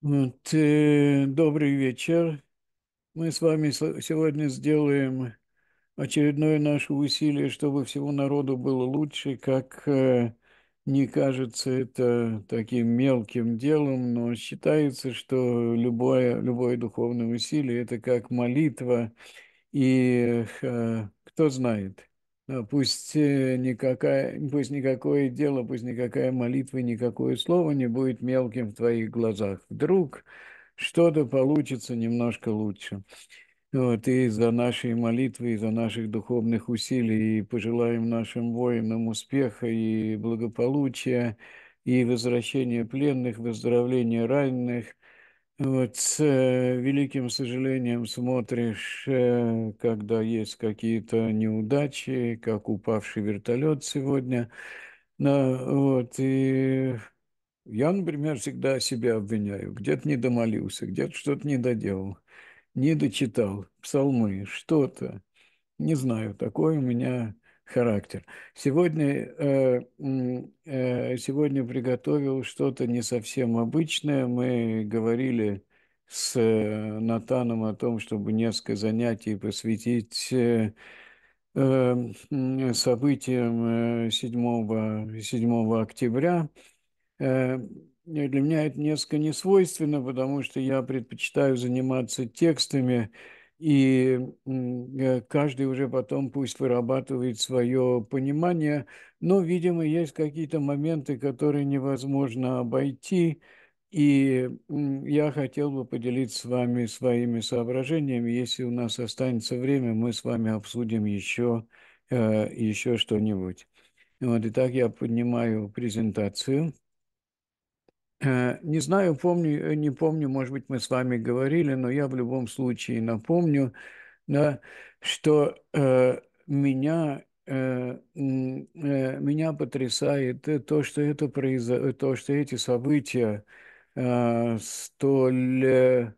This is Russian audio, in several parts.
Вот, э, добрый вечер. Мы с вами сегодня сделаем очередное наше усилие, чтобы всему народу было лучше, как э, не кажется это таким мелким делом, но считается, что любое, любое духовное усилие – это как молитва, и э, кто знает, Э, пусть, э, никакая, пусть никакое дело, пусть никакая молитва, никакое слово не будет мелким в твоих глазах. Вдруг что-то получится немножко лучше. Вот, и за наши молитвы, и за наших духовных усилий, и пожелаем нашим воинам успеха и благополучия, и возвращения пленных, выздоровления раненых, вот с э, великим сожалением смотришь, э, когда есть какие-то неудачи, как упавший вертолет сегодня. Но, вот, и я, например, всегда себя обвиняю. Где-то не домолился, где-то что-то не доделал, не дочитал псалмы, что-то. Не знаю, такое у меня характер. Сегодня, э, э, сегодня приготовил что-то не совсем обычное. Мы говорили с э, Натаном о том, чтобы несколько занятий посвятить э, эм, событиям 7, э, 7 октября. Э, для меня это несколько несвойственно, потому что я предпочитаю заниматься текстами, и э, каждый уже потом пусть вырабатывает свое понимание, но, видимо, есть какие-то моменты, которые невозможно обойти, и я хотел бы поделиться с вами своими соображениями. Если у нас останется время, мы с вами обсудим еще, э, еще что-нибудь. Вот, итак, я поднимаю презентацию. Э, не знаю, помню, не помню, может быть, мы с вами говорили, но я в любом случае напомню, да, что э, меня, э, э, меня потрясает э, то, что это произо... Э, то, что эти события э, столь, э,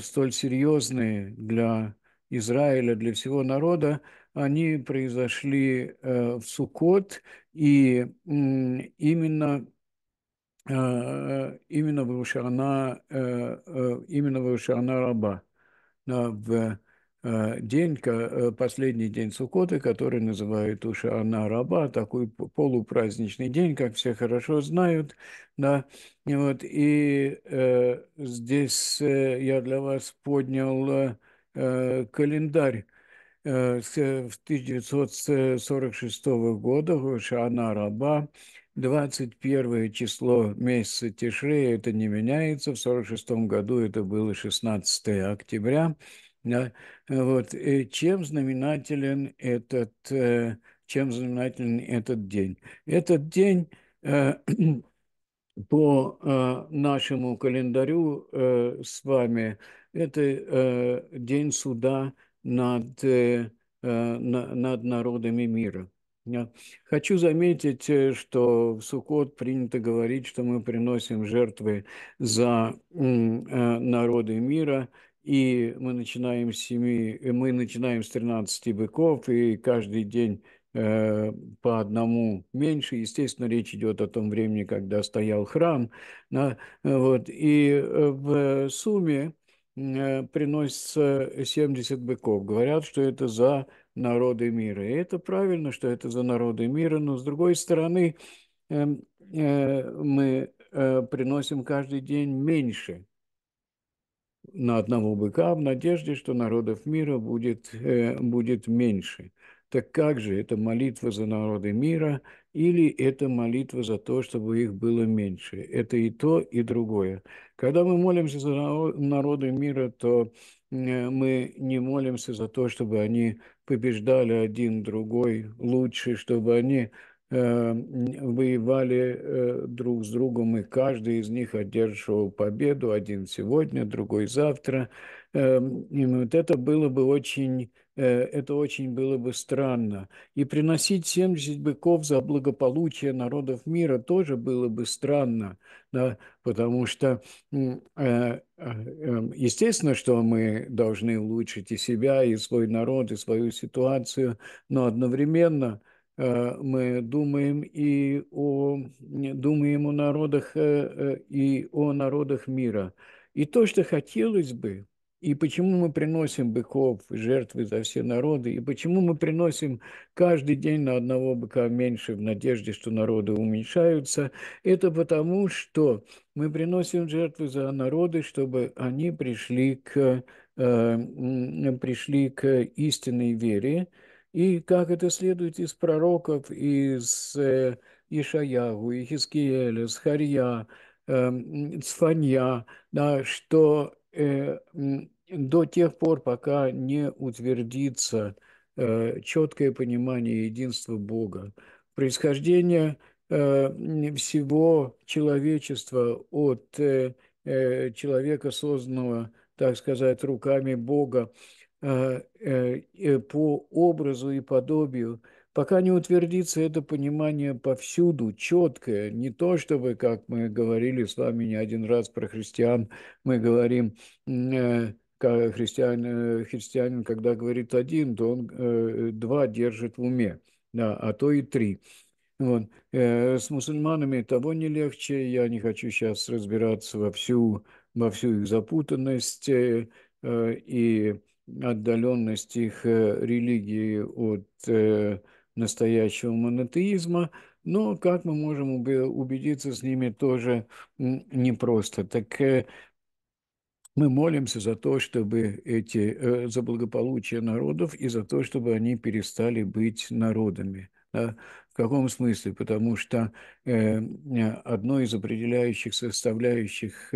столь серьезные для Израиля, для всего народа, они произошли э, в Суккот, и э, именно Э, именно э, э, в Варушарана, именно Варушарана Раба в день, последний день Сукоты, который называют Ушана Раба, такой полупраздничный день, как все хорошо знают, да, и вот, и э, здесь я для вас поднял э, календарь э, с, в 1946 года Ушана Раба, 21 число месяца Тишрея, это не меняется. В 46 году это было 16 октября. Да? Вот. И э, чем знаменателен этот, э, чем знаменателен этот день? Этот день э, по нашему календарю с вами это день суда над, над народами мира. Хочу заметить, э, что в Сукот принято говорить, что мы приносим жертвы за э, народы мира, и мы начинаем с, 7, э, мы начинаем с 13 быков, и каждый день по одному меньше. Естественно, речь идет о том времени, когда стоял храм. вот, и в сумме приносится 70 быков. Говорят, что это за народы мира. И это правильно, что это за народы мира, но с другой стороны, эм, э, мы э, приносим каждый день меньше на одного быка в надежде, что народов мира будет, э, будет меньше. Так как же это молитва за народы мира или это молитва за то, чтобы их было меньше? Это и то, и другое. Когда мы молимся за народы мира, то мы не молимся за то, чтобы они побеждали один другой лучше, чтобы они Э, воевали э, друг с другом, и каждый из них одерживал победу, один сегодня, другой завтра. Э, и вот это было бы очень, это очень было бы странно. И приносить 70 быков за благополучие народов мира тоже было бы странно, да, потому что, естественно, что мы должны улучшить и себя, и свой народ, и свою ситуацию, но одновременно – Э, мы думаем и о, думаем о народах, э, э, и о народах мира. И то, что хотелось бы, и почему мы приносим быков, жертвы за все народы, и почему мы приносим каждый день на одного быка меньше в надежде, что народы уменьшаются, это потому, что мы приносим жертвы за народы, чтобы они пришли к, э, пришли к истинной вере, и как это следует из пророков, из э, Ишаягу, и Хискиеля, Схарья, э, эм, Цфанья, да, что э, до тех пор, пока не утвердится э, четкое понимание единства Бога, происхождение э, всего человечества от э, э, человека, созданного, так сказать, руками Бога, Э, э, э, по образу и подобию, пока не утвердится это понимание повсюду, четкое, не то чтобы, как мы говорили с вами не один раз про христиан, мы говорим, христиан, христианин, когда говорит один, то он два держит в уме, да, а то и три. Вот. С мусульманами того не легче, я не хочу сейчас разбираться во всю, во всю их запутанность и отдаленность их э, религии от э, настоящего монотеизма, но, как мы можем убедиться, с ними тоже непросто. Так э, мы молимся за то, чтобы эти, за благополучие народов и за то, чтобы они перестали быть народами. В каком смысле? Потому что э, одной из определяющих составляющих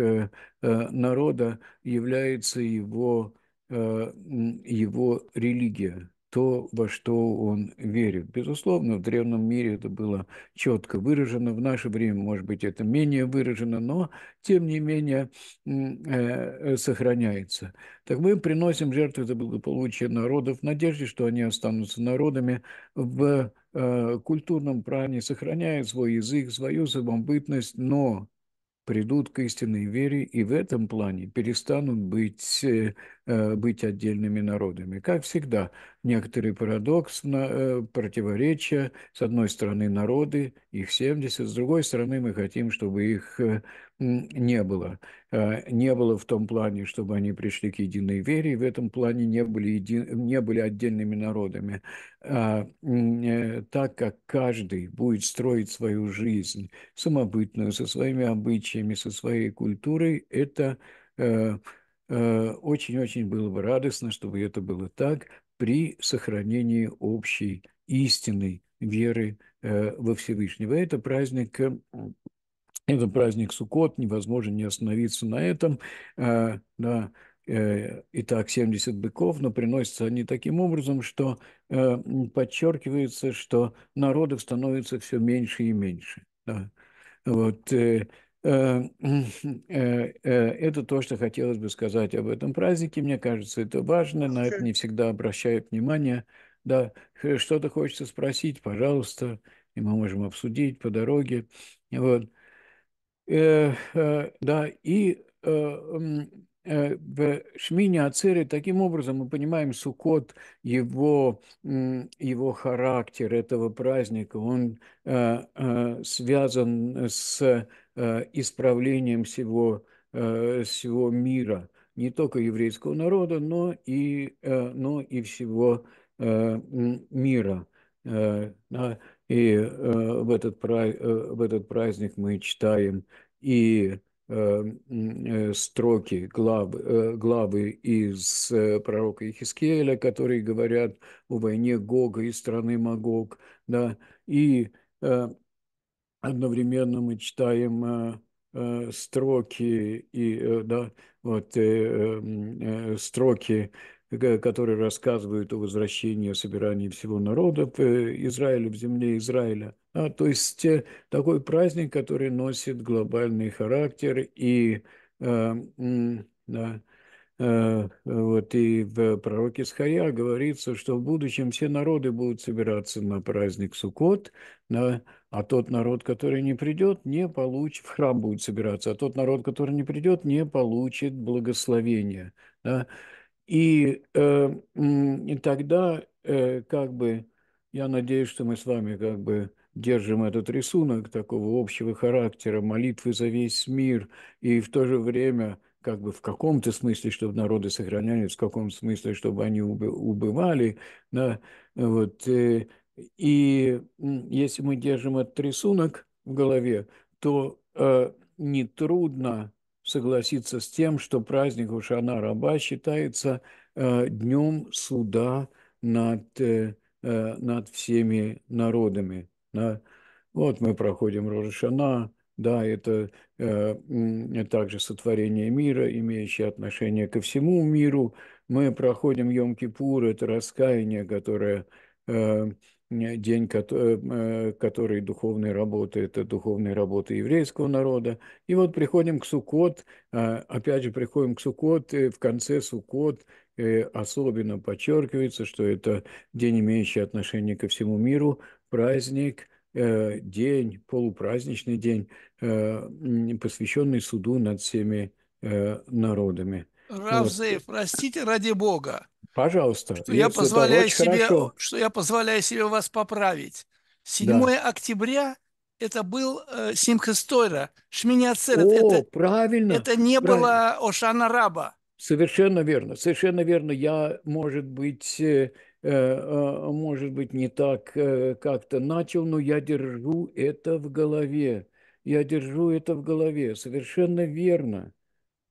народа является его Э, его религия, то, во что он верит. Безусловно, в древнем мире это было четко выражено, в наше время, может быть, это менее выражено, но, тем не менее, э, э, сохраняется. Так мы приносим жертвы за благополучие народов в надежде, что они останутся народами в культурном плане, сохраняют свой язык, свою самобытность, но придут к истинной вере и в этом плане перестанут быть Э, быть отдельными народами. Как всегда, некоторый парадокс, э, противоречия. С одной стороны, народы, их 70, с другой стороны, мы хотим, чтобы их э, не было. Не было в том плане, чтобы они пришли к единой вере, и в этом плане не были, еди... не были отдельными народами. А, так как каждый будет строить свою жизнь самобытную, со своими обычаями, со своей культурой, это Э, очень-очень было бы радостно, чтобы это было так при сохранении общей истинной веры э, во Всевышнего. Это праздник э, это праздник Суккот, невозможно не остановиться на этом. Да, Итак, 70 быков, но приносятся они таким образом, что подчеркивается, что народов становится все меньше и меньше. Да. Вот, Э, э, э, это то, что хотелось бы сказать об этом празднике. Мне кажется, это важно, на это не всегда обращают внимание. Да, что-то хочется спросить, пожалуйста, и мы можем обсудить по дороге. Вот. Да, и Шмини Ацеры, таким образом мы понимаем Сукот, его, его характер этого праздника, он связан с Э, исправлением всего, э, всего мира, не только еврейского народа, но и, э, но и всего мира. И в этот, в этот праздник мы читаем и строки, главы, главы из пророка Ихискеля, которые говорят о войне Гога и страны Магог, да, и одновременно мы читаем э, э, строки и э, да, вот строки, которые рассказывают о возвращении собирании всего народа в Израиле, в земле Израиля. А, то есть такой праздник, который носит глобальный характер и да, Э, вот, и в пророке Схаря говорится, что в будущем все народы будут собираться на праздник Суккот, на, а тот народ, который не придет, не получит, в храм будет собираться, а тот народ, который не придет, не получит благословения. Да? И, э, и тогда э, как бы, я надеюсь, что мы с вами как бы держим этот рисунок такого общего характера, молитвы за весь мир, и в то же время – как бы в каком-то смысле, чтобы народы сохранялись, в каком смысле, чтобы они убывали, да, вот. Э, и если мы держим этот рисунок в голове, то э, нетрудно согласиться с тем, что праздник Ушана Раба считается э, днем суда над, э, э, над всеми народами. Да? Вот мы проходим Рошана, да, это э, э, также сотворение мира, имеющее отношение ко всему миру. Мы проходим Йом-Кипур, это раскаяние, которое э, день, который, э, э, который духовной работы, это духовная работа еврейского народа. И вот приходим к Суккот, а, опять же приходим к Суккот, и в конце Суккот особенно подчеркивается, что это день, имеющий отношение ко всему миру, праздник Э, день, полупраздничный день, э, посвященный суду над всеми э, народами. Равзеев, вот. простите ради бога. Пожалуйста. Что я, позволяю себе, что я позволяю себе вас поправить. 7 да. октября это был э, Симхестойра, Шминиацерет. О, это, правильно. Это не правильно. было Ошана Раба. Совершенно верно, совершенно верно. Я, может быть, Э, а, может быть, не так э, как-то начал, но я держу это в голове. Я держу это в голове. Совершенно верно.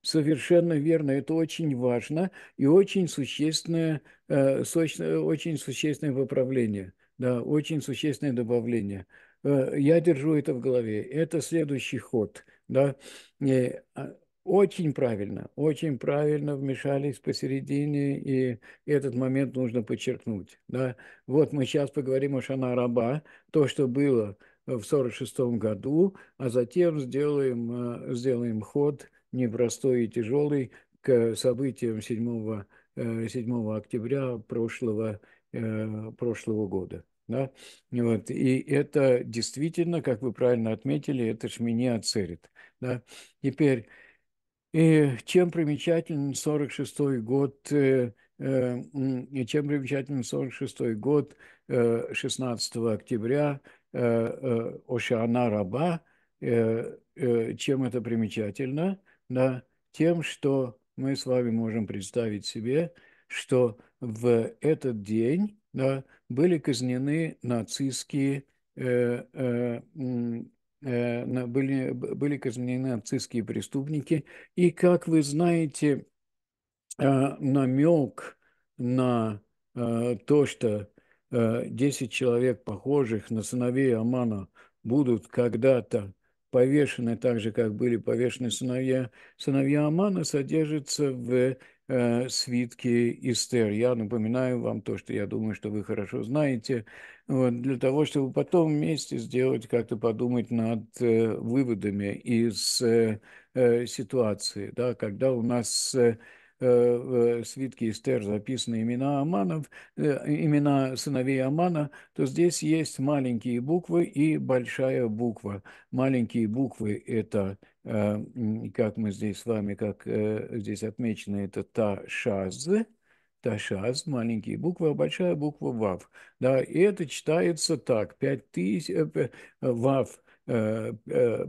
Совершенно верно. Это очень важно и очень существенное, э, очень существенное поправление, Да, очень существенное добавление. Я держу это в голове. Это следующий ход. Да. А очень правильно, очень правильно вмешались посередине, и этот момент нужно подчеркнуть. Да? Вот мы сейчас поговорим о Шана-Раба, то, что было в 1946 году, а затем сделаем, э, сделаем ход непростой и тяжелый к событиям 7, 7 э, октября прошлого, э, прошлого года. Да? Вот. И это действительно, как вы правильно отметили, это ж меня отцерит. Да? Теперь и э, чем примечателен 46 год, э, э, э чем примечателен 46 год э, 16 октября э, э Ошана Раба, чем это примечательно? Да, тем, что мы с вами можем представить себе, что в этот день да, были казнены нацистские Э, были, были казнены нацистские преступники. И, как вы знаете, э, намек на э, то, что 10 человек, похожих на сыновей Амана, будут когда-то повешены так же, как были повешены сыновья, сыновья Амана, содержится в Э, свитки Истер. Я напоминаю вам то, что я думаю, что вы хорошо знаете, вот, для того, чтобы потом вместе сделать, как-то подумать над э, выводами из э, ситуации, да, когда у нас Э, э, свитке Эстер записаны имена Аманов, э, имена сыновей Амана, то здесь есть маленькие буквы и большая буква. Маленькие буквы – это как мы здесь с вами, как здесь отмечено, это та шаз, Ташаз, маленькие буквы, а большая буква Вав. Да, и это читается так. 5000, э, Вав Э, э,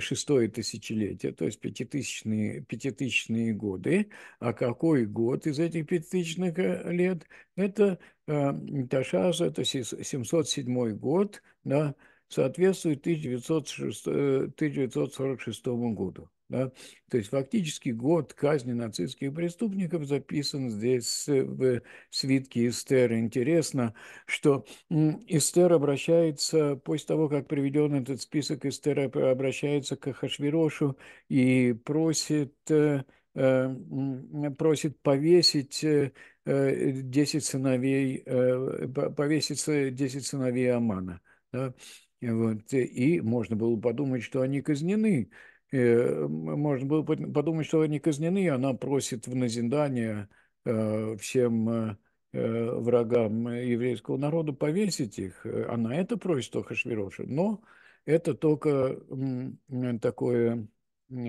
шестое тысячелетие, то есть пятитысячные, пятитысячные годы. А какой год из этих пятитысячных э, лет? Это Ташас, это 707 год, да, соответствует 1946, 1946 году. Да? То есть фактически год казни нацистских преступников записан здесь в свитке Эстер. Интересно, что Эстер обращается, после того, как приведен этот список, Эстер обращается к Хашвирошу и просит э, э, просит повесить 10 э, сыновей, повеситься 10 сыновей Амана. Да? Вот. И можно было подумать, что они казнены. Э, можно было подумать, что они казнены, она просит в назидание э, всем э, врагам еврейского народа повесить их. Она это просит у Хашвировша, но это только такое,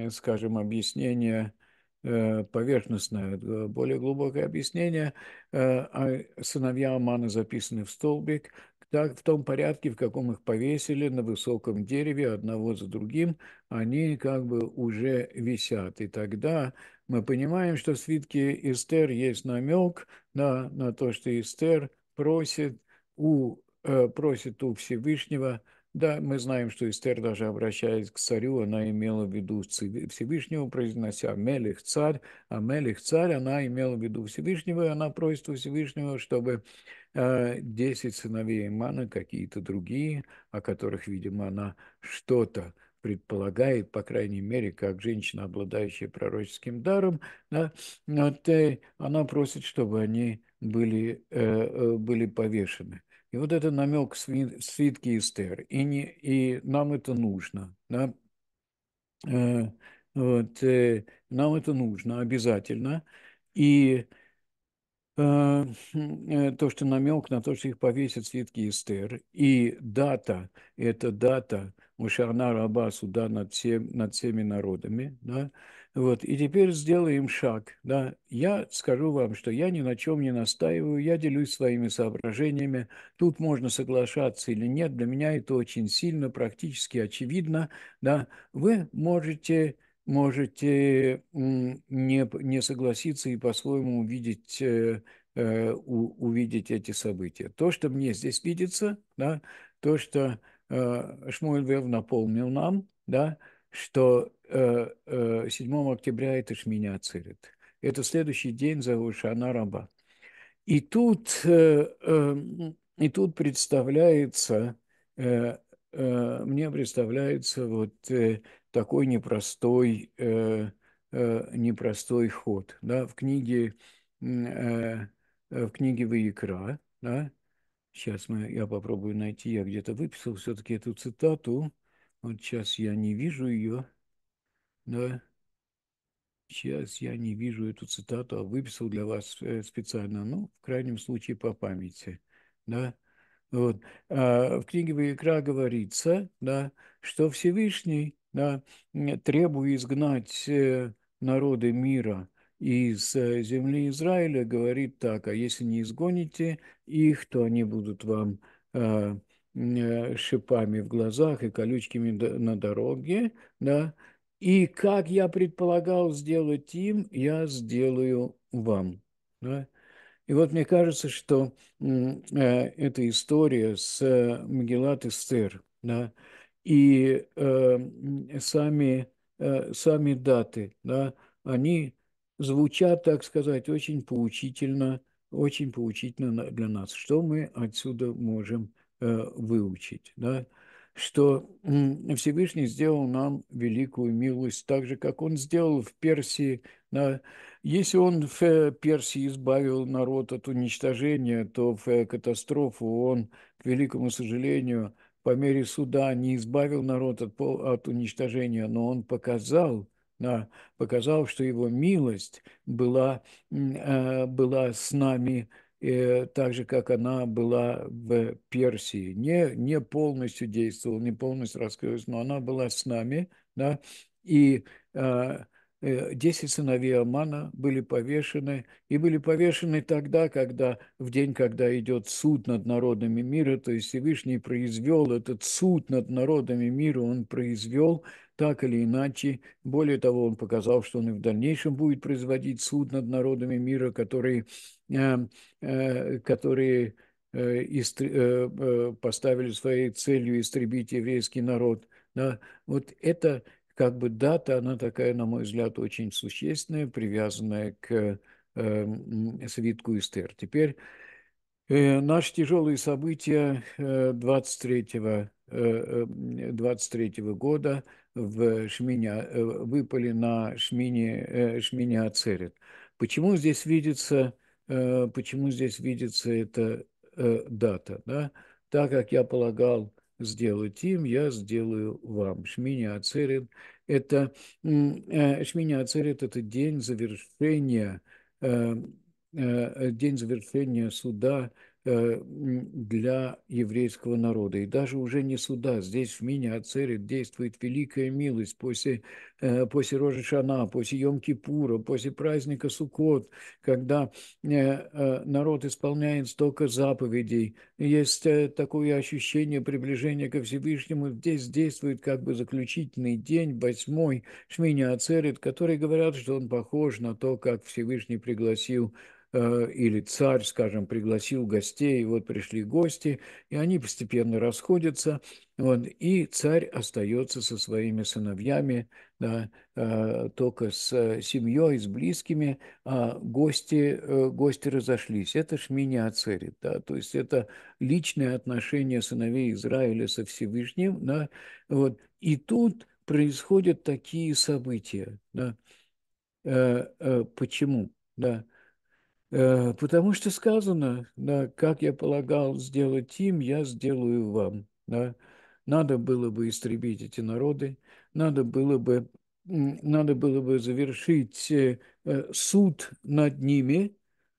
скажем, объяснение поверхностное, более глубокое объяснение. А сыновья Амана записаны в столбик, так, в том порядке, в каком их повесили на высоком дереве одного за другим, они как бы уже висят. И тогда мы понимаем, что в свитке Эстер есть намек на, на то, что Эстер просит у, э, просит у Всевышнего да, мы знаем, что Эстер, даже обращаясь к царю, она имела в виду Всевышнего, произнося «Мелих царь», а «Мелих царь» она имела в виду Всевышнего, и она просит Всевышнего, чтобы Э, десять сыновей Имана, какие-то другие, о которых, видимо, она что-то предполагает, по крайней мере, как женщина, обладающая пророческим даром, да, вот, э, она просит, чтобы они были, э, э, были повешены. И вот это намек свитки свитке Эстер, и, не, и нам это нужно. Да? Э, вот, э, нам это нужно обязательно. И Э, э, то, что намек на то, что их повесят свитки Эстер. И дата, это дата Мушарна Раба суда над, всем, над всеми народами. Да? Вот. И теперь сделаем шаг. Да? Я скажу вам, что я ни на чем не настаиваю, я делюсь своими соображениями. Тут можно соглашаться или нет, для меня это очень сильно, практически очевидно. Да? Вы можете можете не, не согласиться и по-своему увидеть, э, э, у, увидеть эти события. То, что мне здесь видится, да, то, что э, Шмуэль Вев напомнил нам, да, что 7 октября это ж меня Ацерет. Это следующий день за Ушана Раба. И тут, эм, и тут представляется, мне представляется вот такой непростой, э, э, непростой ход. Да? В книге, э, э, в книге Ваикра, да? сейчас мы, я попробую найти, я где-то выписал все-таки эту цитату, вот сейчас я не вижу ее, да, Сейчас я не вижу эту цитату, а выписал для вас э, специально, ну, в крайнем случае, по памяти, да. Вот. А в книге Ваикра говорится, да, что Всевышний да, требуя изгнать э, народы мира из э, земли Израиля, говорит так, а если не изгоните их, то они будут вам а, э, шипами в глазах и колючками на дороге, да, и как я предполагал сделать им, я сделаю вам, да. И вот мне кажется, что эта история с Мегелат Эстер, да, и э, сами, э, сами даты, да, они звучат, так сказать, очень поучительно, очень поучительно для нас. Что мы отсюда можем э, выучить, да? что Всевышний сделал нам великую милость, так же, как он сделал в Персии. Да. Если он в Персии избавил народ от уничтожения, то в катастрофу он, к великому сожалению, по мере суда не избавил народ от, от уничтожения, но он показал, показал, что его милость была, э, была с нами э, так же, как она была в Персии. Не, не полностью действовала, не полностью раскрылась, но она была с нами, да, и э, Э, десять сыновей Амана были повешены, и были повешены тогда, когда, в день, когда идет суд над народами мира, то есть Всевышний произвел этот суд над народами мира, он произвел так или иначе. Более того, он показал, что он и в дальнейшем будет производить суд над народами мира, которые, эм, э, которые э, поставили своей целью истребить еврейский народ. Да? Вот это как бы дата, она такая, на мой взгляд, очень существенная, привязанная к э, свитку Эстер. Теперь э, наши тяжелые события э, 23 23 э, э, года в Шминя, э, выпали на Шмине, Шмине Ацерет. Почему здесь видится, почему здесь видится эта дата? Да? Так как я полагал, сделать им, я сделаю вам. Шмини Ацерет – это, э, Шмини Ацерет – это день завершения, э, э, день завершения суда Э, для еврейского народа. И даже уже не суда, здесь в Мине Ацерит действует великая милость после, э, после Рожи Шана, после Йом-Кипура, после праздника Суккот, когда э, народ исполняет столько заповедей. Есть такое ощущение приближения ко Всевышнему. Здесь действует как бы заключительный день, восьмой Шмини Ацерит, который говорят, что он похож на то, как Всевышний пригласил Э, или царь, скажем, пригласил гостей, и вот пришли гости, и они постепенно расходятся, вот, и царь остается со своими сыновьями, да, э, только с э, семьей, с близкими, а гости, гости разошлись. Это ж шминя ацерит, да, то есть это личное отношение сыновей Израиля со Всевышним, да, вот, и тут происходят такие события, да, почему, да, Э, потому что сказано, да, как я полагал сделать им, я сделаю вам. Да. Надо было бы истребить эти народы, надо было бы, надо было бы завершить э, э, суд над ними,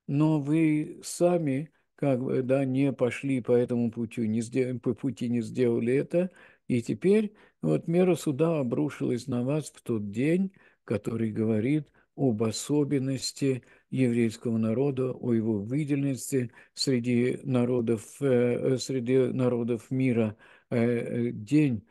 но вы сами как бы, да, не пошли по этому пути, не сделали, по пути не сделали это, и теперь вот мера суда обрушилась на вас в тот день, который говорит – об особенности еврейского народа, о его выделенности среди народов, э, э, среди народов мира, э, день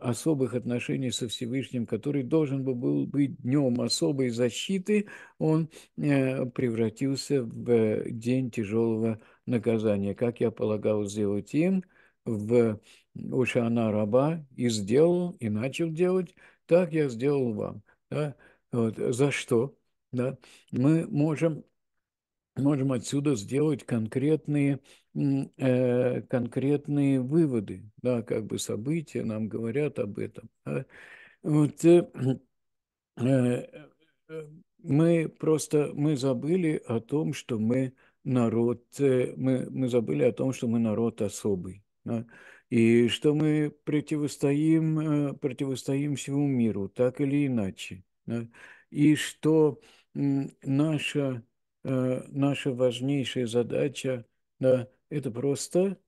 особых отношений со Всевышним, который должен был быть днем особой защиты, он превратился в день тяжелого наказания, как я полагал сделать им в Ушана Раба, и сделал, и начал делать, так я сделал вам. Да? Вот, э, за что? Да? Мы можем, можем отсюда сделать конкретные, э, конкретные выводы. Да, как бы события нам говорят об этом. Да? Вот, э, э, э, мы просто мы забыли о том, что мы народ, э, мы, мы забыли о том, что мы народ особый, да? и что мы противостоим, противостоим всему миру, так или иначе и что наша, э, наша важнейшая задача да, – это просто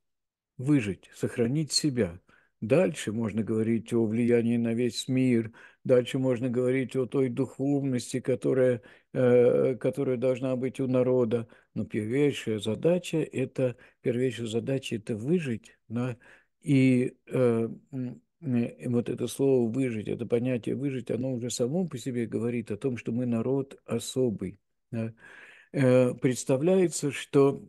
выжить, сохранить себя. Дальше можно говорить о влиянии на весь мир, дальше можно говорить о той духовности, которая, э, которая должна быть у народа. Но первейшая задача – это, первейшая задача – это выжить да, и, э, Э, вот это слово «выжить», это понятие «выжить», оно уже само по себе говорит о том, что мы народ особый. Да? Э, представляется, что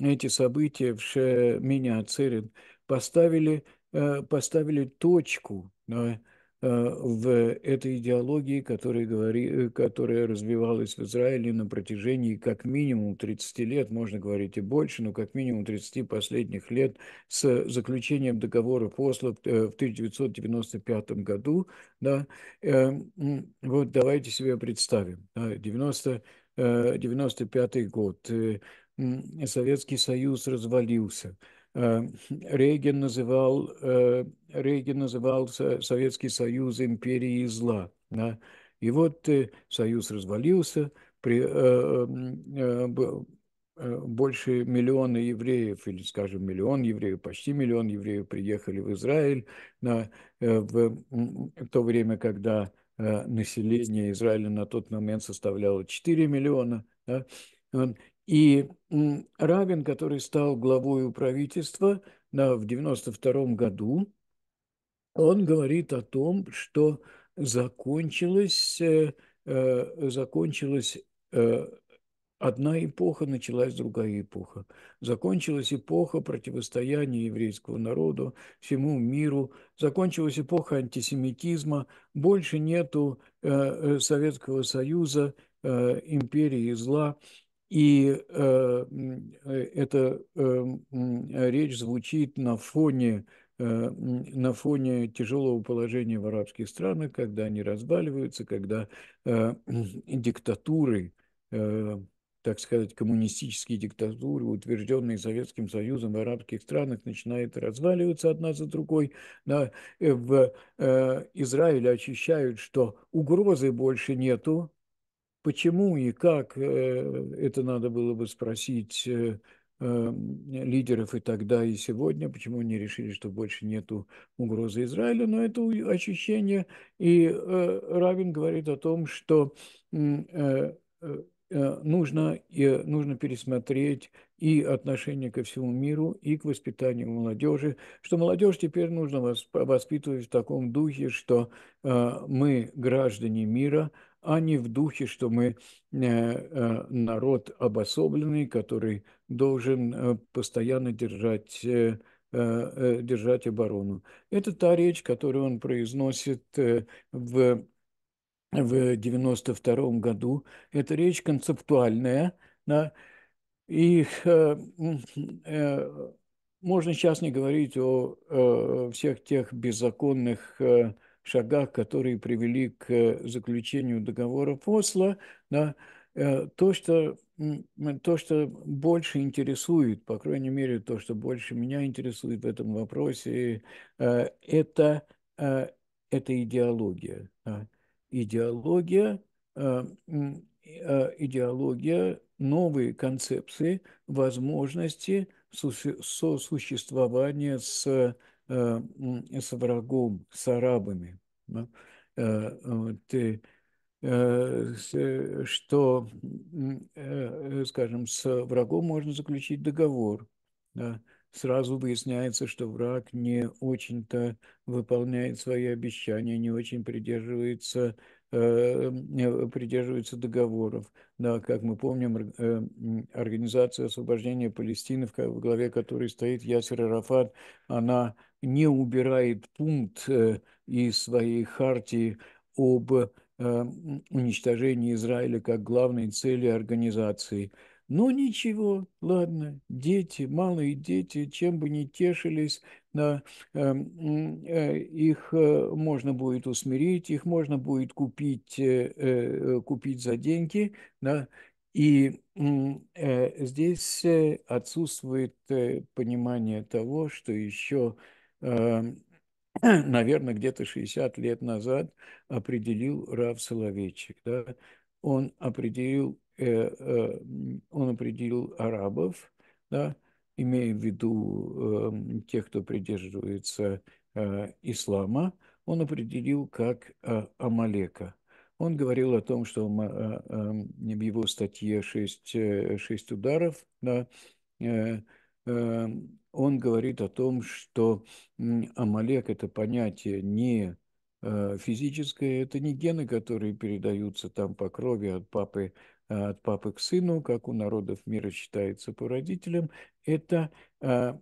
эти события в Шемине Ацерин поставили, э, поставили точку да, – Э, в этой идеологии, которая, говори, э, которая развивалась в Израиле на протяжении как минимум 30 лет, можно говорить и больше, но как минимум 30 последних лет с заключением договора Осло в 1995 э, году. Да, эм, вот давайте себе представим, 90, 95 год, Советский Союз развалился – Э, Рейген называл, э, Рейген называл Советский Союз империей зла. Да? И вот э, Союз развалился, при, эм, больше миллиона евреев, или, скажем, миллион евреев, почти миллион евреев приехали в Израиль на, в, в то время, когда население Израиля на тот момент составляло 4 миллиона. Да? Эм, и Раган, который стал главой правительства на, в 1992 году, он говорит о том, что закончилась, э, э, закончилась э, одна эпоха, началась другая эпоха. Закончилась эпоха противостояния еврейского народу всему миру, закончилась эпоха антисемитизма, больше нету Советского Союза, империи зла. И э, э эта э, э, речь звучит на фоне, э, на фоне тяжелого положения в арабских странах, когда они разваливаются, когда э, диктатуры, э, так сказать, коммунистические диктатуры, утвержденные Советским Союзом в арабских странах, начинают разваливаться одна за другой. Да, э, в э, Израиле ощущают, что угрозы больше нету, Почему и как, э, это надо было бы спросить э, эм, лидеров и тогда, и сегодня, почему они решили, что больше нет угрозы Израилю, но это ощущение, и э, Равин говорит о том, что нужно, нужно пересмотреть и отношение ко всему миру, и к воспитанию молодежи, что молодежь теперь нужно воспитывать в таком духе, что мы граждане мира, а не в духе, что мы э, э, народ обособленный, который должен э, постоянно держать, держать оборону. Это та речь, которую он произносит в в 92 году. Это речь концептуальная, да, и можно сейчас не говорить о всех тех беззаконных шагах, которые привели к э, заключению договора Фосла, да, э, то, что, то, что больше интересует, по крайней мере, то, что больше меня интересует в этом вопросе, э, это, это идеология. Идеология, идеология, новые концепции, возможности сосуществования с Э, с врагом, с арабами. Э, э, ты, что, скажем, с врагом можно заключить договор. Сразу выясняется, что враг не очень-то выполняет свои обещания, не очень придерживается придерживаются договоров. Да, как мы помним, Организация освобождения Палестины, в главе которой стоит Ясер Арафат, она не убирает пункт э, из своей хартии об э, уничтожении Израиля как главной цели организации. Но ну, ничего, ладно, дети, малые дети, чем бы ни тешились, на, эм, э, их можно будет усмирить, их можно будет купить, купить за деньги. Да, и здесь отсутствует понимание того, что еще Эм, наверное, где-то 60 лет назад определил Рав Соловейчик. Да? Он, определил, э, э, он определил арабов, да? имея в виду эм, тех, кто придерживается э, ислама, он определил как Амалека. Он говорил о том, что он, эм, в его статье «Шесть, шесть ударов» да, он говорит о том, что Амалек – это понятие не э, физическое, это не гены, которые передаются там по крови от папы, а, от папы к сыну, как у народов мира считается по родителям, это, а,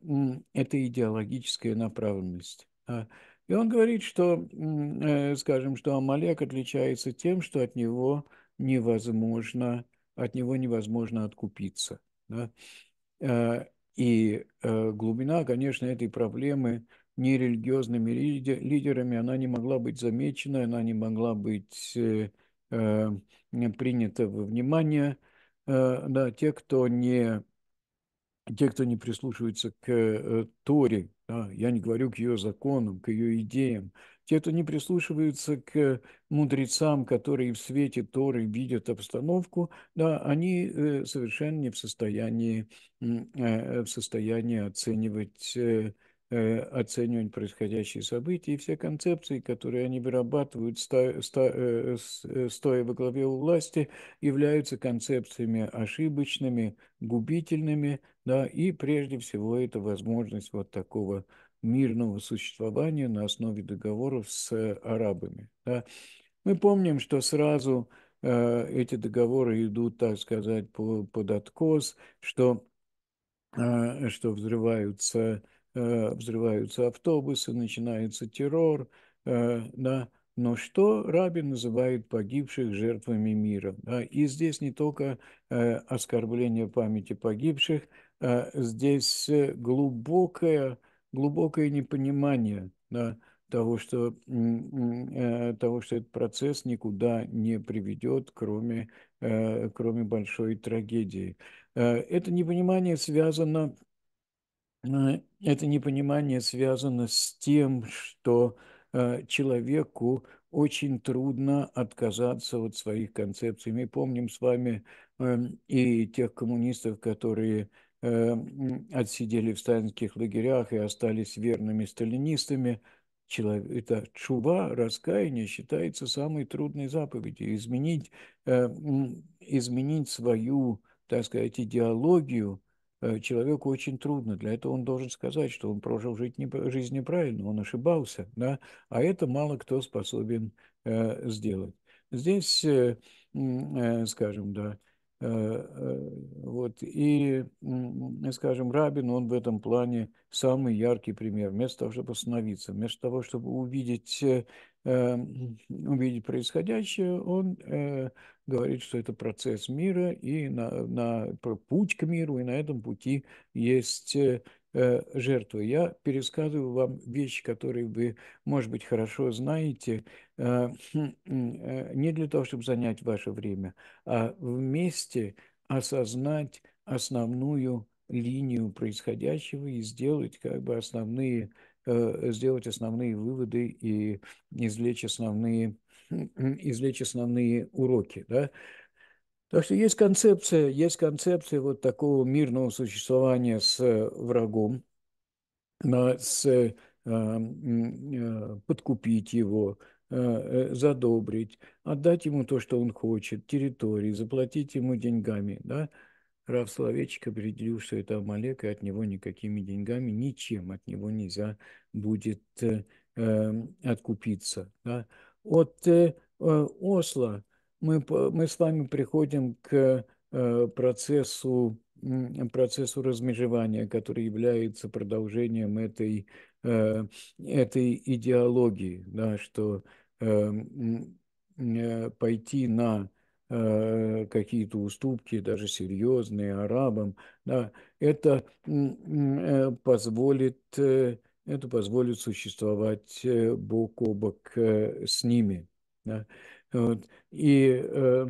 это идеологическая направленность. А, и он говорит, что, э, скажем, что Амалек отличается тем, что от него невозможно, от него невозможно откупиться. Да? И э, глубина, конечно, этой проблемы нерелигиозными лидерами, она не могла быть замечена, она не могла быть э, э, принята во внимание. Да, те, кто не те, кто не прислушивается к э, Торе, да, я не говорю к ее законам, к ее идеям, те, кто не прислушиваются к мудрецам, которые в свете Торы видят обстановку, да, они э, совершенно не в состоянии, э, в состоянии оценивать Э, оценивать происходящие события, и все концепции, которые они вырабатывают, э, э, стоя во главе у власти, являются концепциями ошибочными, губительными, да, и прежде всего это возможность вот такого мирного существования на основе договоров с арабами. Да. Мы помним, что сразу э, эти договоры идут, так сказать, по, под откос, что, э, что взрываются Э, взрываются автобусы, начинается террор, э, да, но что Рабин называет погибших жертвами мира? Да? И здесь не только э, оскорбление памяти погибших, а здесь глубокое, глубокое непонимание да, того, что, того, что этот процесс никуда не приведет, кроме, кроме большой трагедии. это непонимание связано Э, это непонимание связано с тем, что э, человеку очень трудно отказаться от своих концепций. Мы помним с вами эм, и тех коммунистов, которые эм, отсидели в сталинских лагерях и остались верными сталинистами. Это чува, раскаяние считается самой трудной заповедью. Изменить, э, изменить свою, так сказать, идеологию – Э, человеку очень трудно. Для этого он должен сказать, что он прожил жизнь, не, жизнь неправильно, он ошибался. Да? А это мало кто способен э, сделать. Здесь, э, э, скажем, да, Э, э, вот. И, скажем, Рабин, он в этом плане самый яркий пример. Вместо того, чтобы остановиться, вместо того, чтобы увидеть, э, увидеть происходящее, он говорит, что это процесс мира и на, на путь к миру, и на этом пути есть Э, жертву. Я пересказываю вам вещи, которые вы, может быть, хорошо знаете, э, хм, э, не для того, чтобы занять ваше время, а вместе осознать основную линию происходящего и сделать как бы основные сделать основные выводы и извлечь основные хм, извлечь основные уроки, да? Так что есть концепция, есть концепция вот такого мирного существования с э, врагом, э, с, э, подкупить его, задобрить, отдать ему то, что он хочет, территории, заплатить ему деньгами. Да? Рав Словечек определил, что это Амалек, и от него никакими деньгами, ничем от него нельзя будет откупиться. Да? От Осло мы, мы с вами приходим к э, процессу, процессу размежевания, который является продолжением этой, э, этой идеологии, да, что э, пойти на какие-то уступки, даже серьезные, арабам, да, это позволит, это позволит существовать бок о бок с ними. Да. Вот. И, э,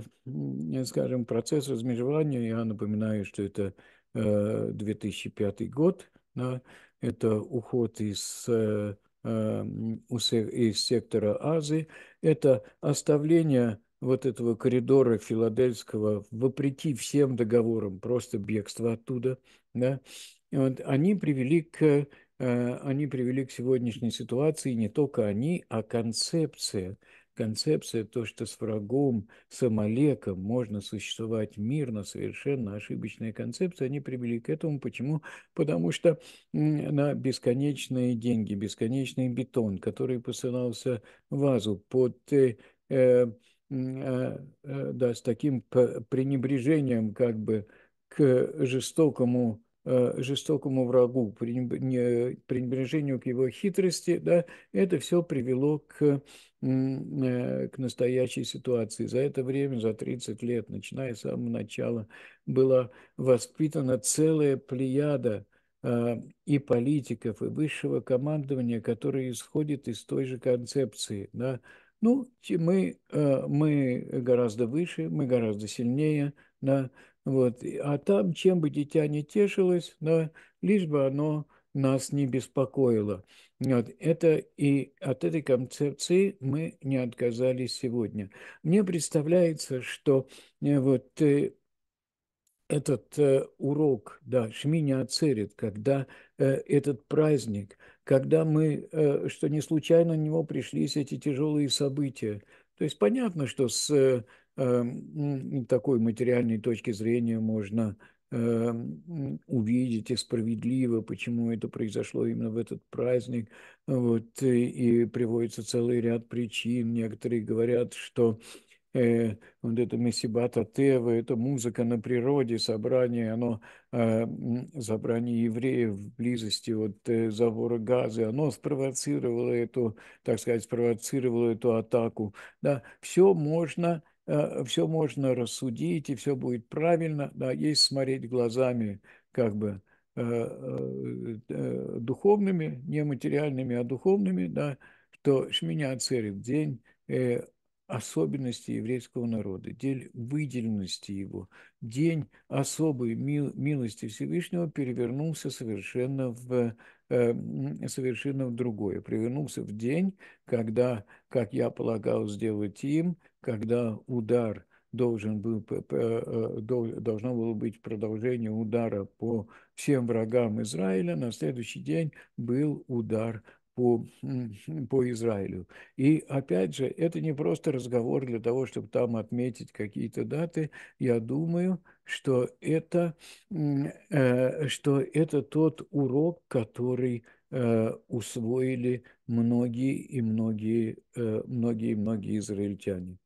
скажем, процесс размежевания, я напоминаю, что это э, 2005 год, да, это уход из, э, э из сектора Азии, это оставление вот этого коридора филадельского, вопреки всем договорам, просто бегство оттуда, да, вот, они привели к э, они привели к сегодняшней ситуации не только они, а концепция концепция, то, что с врагом, с Амалеком можно существовать мирно, совершенно ошибочная концепция, они привели к этому. Почему? Потому что на бесконечные деньги, бесконечный бетон, который посылался в Азу под... Э, э, а, э, да, с таким пренебрежением как бы к жестокому Э, жестокому врагу, пренебрежению к его хитрости, да, это все привело к, э, к настоящей ситуации. За это время, за 30 лет, начиная с самого начала, была воспитана целая плеяда э, и политиков, и высшего командования, которые исходят из той же концепции. Да? Ну, мы, мы гораздо выше, мы гораздо сильнее, да? Вот. А там, чем бы дитя не тешилось, но лишь бы оно нас не беспокоило. Вот это и от этой концепции мы не отказались сегодня. Мне представляется, что э, вот э, этот э, урок, да, Шмини Ацерит, когда этот праздник, когда мы, что не случайно на него пришлись эти тяжелые события. То есть понятно, что с Эм, такой материальной точки зрения можно эм, увидеть и справедливо, почему это произошло именно в этот праздник. Вот, и приводится целый ряд причин. Некоторые говорят, что э, вот это Мессибата Тева, это музыка на природе, собрание, оно, э, собрание евреев в близости от э, забора газа, оно спровоцировало эту, так сказать, спровоцировало эту атаку. Да, все можно Э, все можно рассудить, и все будет правильно, да, есть смотреть глазами как бы э, э, духовными, не материальными, а духовными, да, что Шминя Ацерев день особенности еврейского народа, день выделенности его, день особой милости Всевышнего перевернулся совершенно в Эм, совершенно другое. Привернулся в день, когда, как я полагал сделать им, когда удар должен был, э, э, должно было быть продолжение удара по всем врагам Израиля, на следующий день был удар по, по Израилю. И опять же, это не просто разговор для того, чтобы там отметить какие-то даты. Я думаю, что это, э, что это тот урок, который э, усвоили многие и многие, э, многие, многие израильтяне.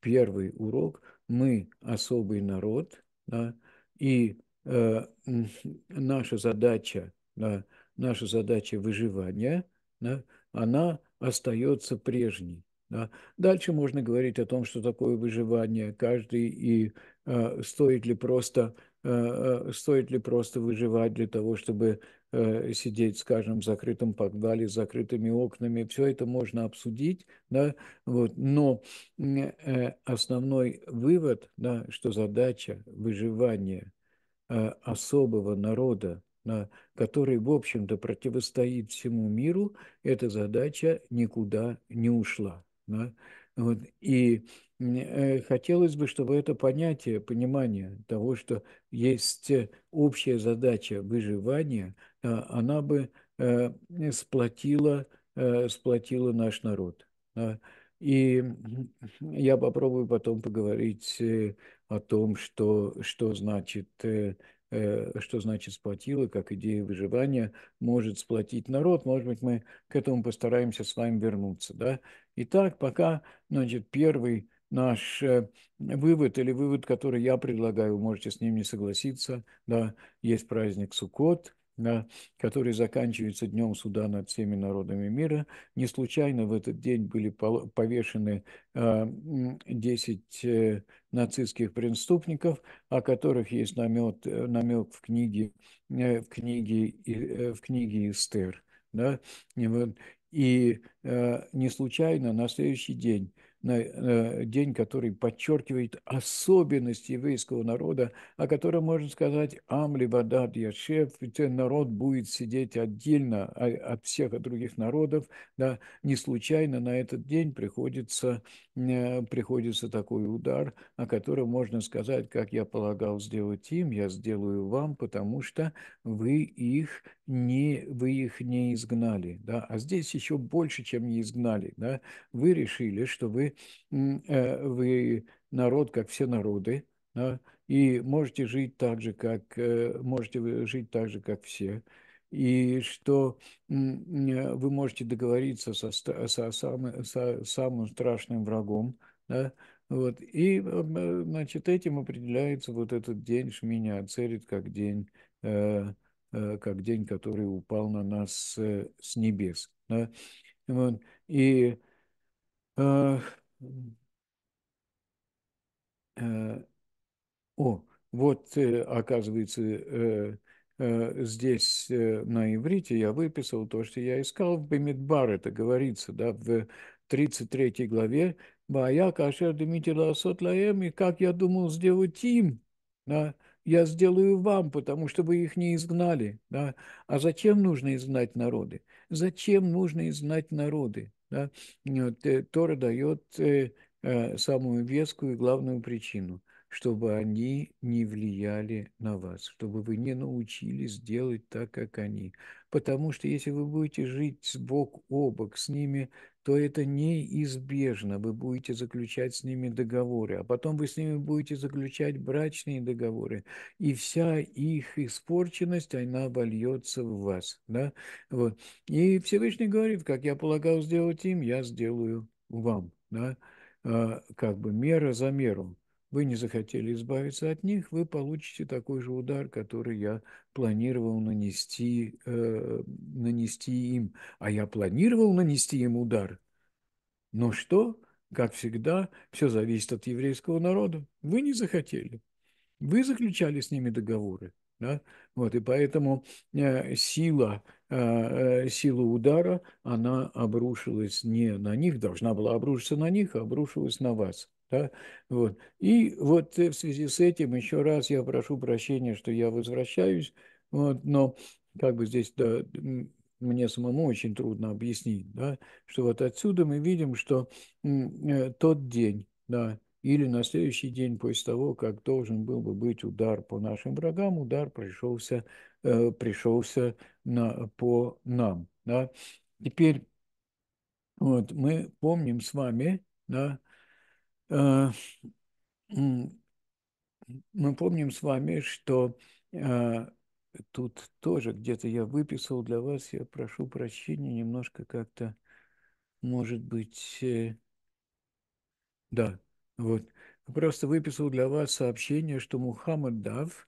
Первый урок – мы особый народ, и наша задача, наша задача выживания, она остается прежней. Да. Дальше можно говорить о том, что такое выживание каждый и э, стоит ли просто э, э, стоит ли просто выживать для того, чтобы э, сидеть, скажем, в закрытом подвале с закрытыми окнами. Все это можно обсудить, да, вот. но э, основной вывод, да, что задача выживания э, особого народа, да, который, в общем-то, противостоит всему миру, эта задача никуда не ушла. Да? Вот. И э, хотелось бы, чтобы это понятие, понимание того, что есть э, общая задача выживания, а, она бы э, сплотила, сплотила наш народ. И я попробую потом поговорить о том, что, что значит Э, что значит сплотила, как идея выживания, может сплотить народ. Может быть, мы к этому постараемся с вами вернуться. Да? Итак, пока значит, первый наш э, вывод или вывод, который я предлагаю, вы можете с ним не согласиться. Да, есть праздник Суккот – который заканчивается Днем суда над всеми народами мира. Не случайно в этот день были повешены 10 а, э, нацистских преступников, о которых есть намек, э, намек в книге, э, в книге, в книге Эстер. Да? И, вот, не случайно на следующий день Э, день, который подчеркивает особенность еврейского народа, о котором можно сказать «Амли бадад яшев», э, народ будет сидеть отдельно а, от всех других народов, да, не случайно на этот день приходится, э, приходится такой удар, о котором можно сказать, как я полагал сделать им, я сделаю вам, потому что вы их не, вы их не изгнали, да, а здесь еще больше, чем не изгнали, да, вы решили, что вы Э, вы, народ, как все народы, да, и можете жить так же, как э, можете жить так же, как все, и что э, вы можете договориться со, со, самым, со самым страшным врагом, да, вот, и, значит, этим определяется вот этот день шминя Ацерит как день, как день, который упал на нас с, небес, да, вот, и Э, э, о, вот, э, оказывается, здесь на иврите я выписал то, что я искал. В Бемидбар это говорится, да, в 33 главе. Бая кашер демитила асот лаем, и как я думал сделать им, да, я сделаю вам, потому что вы их не изгнали. Да? А зачем нужно изгнать народы? Зачем нужно изгнать народы? Да? Э, Тора дает э, э, самую вескую и главную причину чтобы они не влияли на вас, чтобы вы не научились делать так, как они. Потому что если вы будете жить с бок о бок с ними, то это неизбежно. Вы будете заключать с ними договоры, а потом вы с ними будете заключать брачные договоры, и вся их испорченность, она вольется в вас. Да? Вот. И Всевышний говорит, как я полагал сделать им, я сделаю вам. Да? А, как бы мера за меру вы не захотели избавиться от них, вы получите такой же удар, который я планировал нанести, э, нанести им. А я планировал нанести им удар. Но что? Как всегда, все зависит от еврейского народа. Вы не захотели. Вы заключали с ними договоры. Да? Вот, и поэтому э, сила, э, э сила удара, она обрушилась не на них, должна была обрушиться на них, а обрушилась на вас. Да? Вот. И вот э, в связи с этим еще раз я прошу прощения, что я возвращаюсь, вот, но как бы здесь да, мне самому очень трудно объяснить, да, что вот отсюда мы видим, что э, тот день, да, или на следующий день после того, как должен был бы быть удар по нашим врагам, удар пришелся, э, пришелся на, по нам. Да. Теперь вот, мы помним с вами, да, Э, мы помним с вами, что э, тут тоже где-то я выписал для вас, я прошу прощения, немножко как-то, может быть, э, да, вот, просто выписал для вас сообщение, что Мухаммад Дав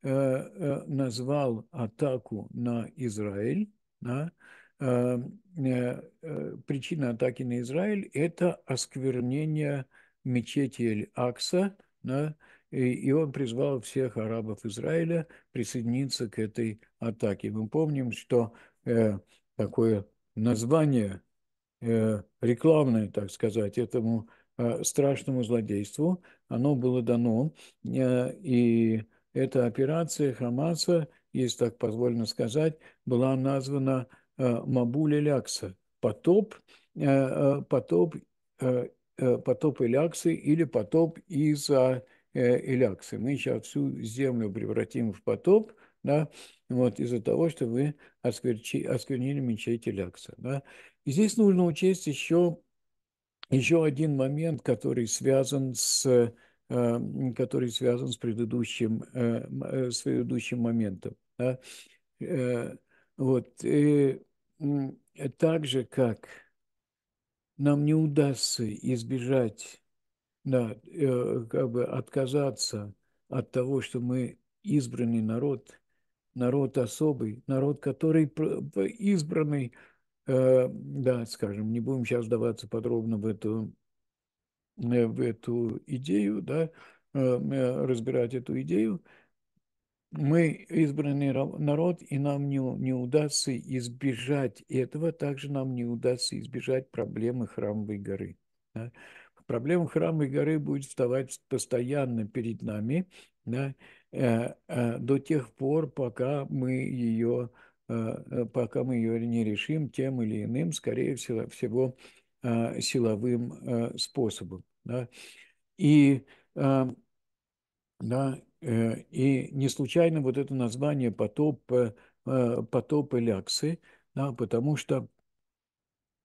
назвал атаку на Израиль, да, причина атаки на Израиль – это осквернение мечети Эль-Акса, да, и, и он призвал всех арабов Израиля присоединиться к этой атаке. Мы помним, что э, такое название э, рекламное, так сказать, этому э, страшному злодейству, оно было дано, э, и эта операция Хамаса, если так позволено сказать, была названа э, Мабуля Лякса, потоп, э, э потоп э, Э, потоп Иляксы или потоп из-за э, Иляксы. Мы сейчас всю землю превратим в потоп, да, вот, из-за того, что вы оскверчи, осквернили мечеть Илякса. Да. И здесь нужно учесть еще, еще один момент, который связан с э, который связан с предыдущим, с предыдущим моментом. Да? Вот. И так же, как нам не удастся избежать, да, э, как бы отказаться от того, что мы избранный народ, народ особый, народ, который избранный, э, да, скажем, не будем сейчас даваться подробно в эту, э, в эту идею, да, э, э, разбирать эту идею, мы избранный народ, и нам не, не удастся избежать этого, также нам не удастся избежать проблемы Храмовой горы. Да? Проблема Храмовой горы будет вставать постоянно перед нами да, э, э, до тех пор, пока мы ее э, пока мы ее не решим тем или иным, скорее всего, всего э, силовым э, способом. Да. И, да, Э, и не случайно вот это название потоп, э, э, потоп и да, потому что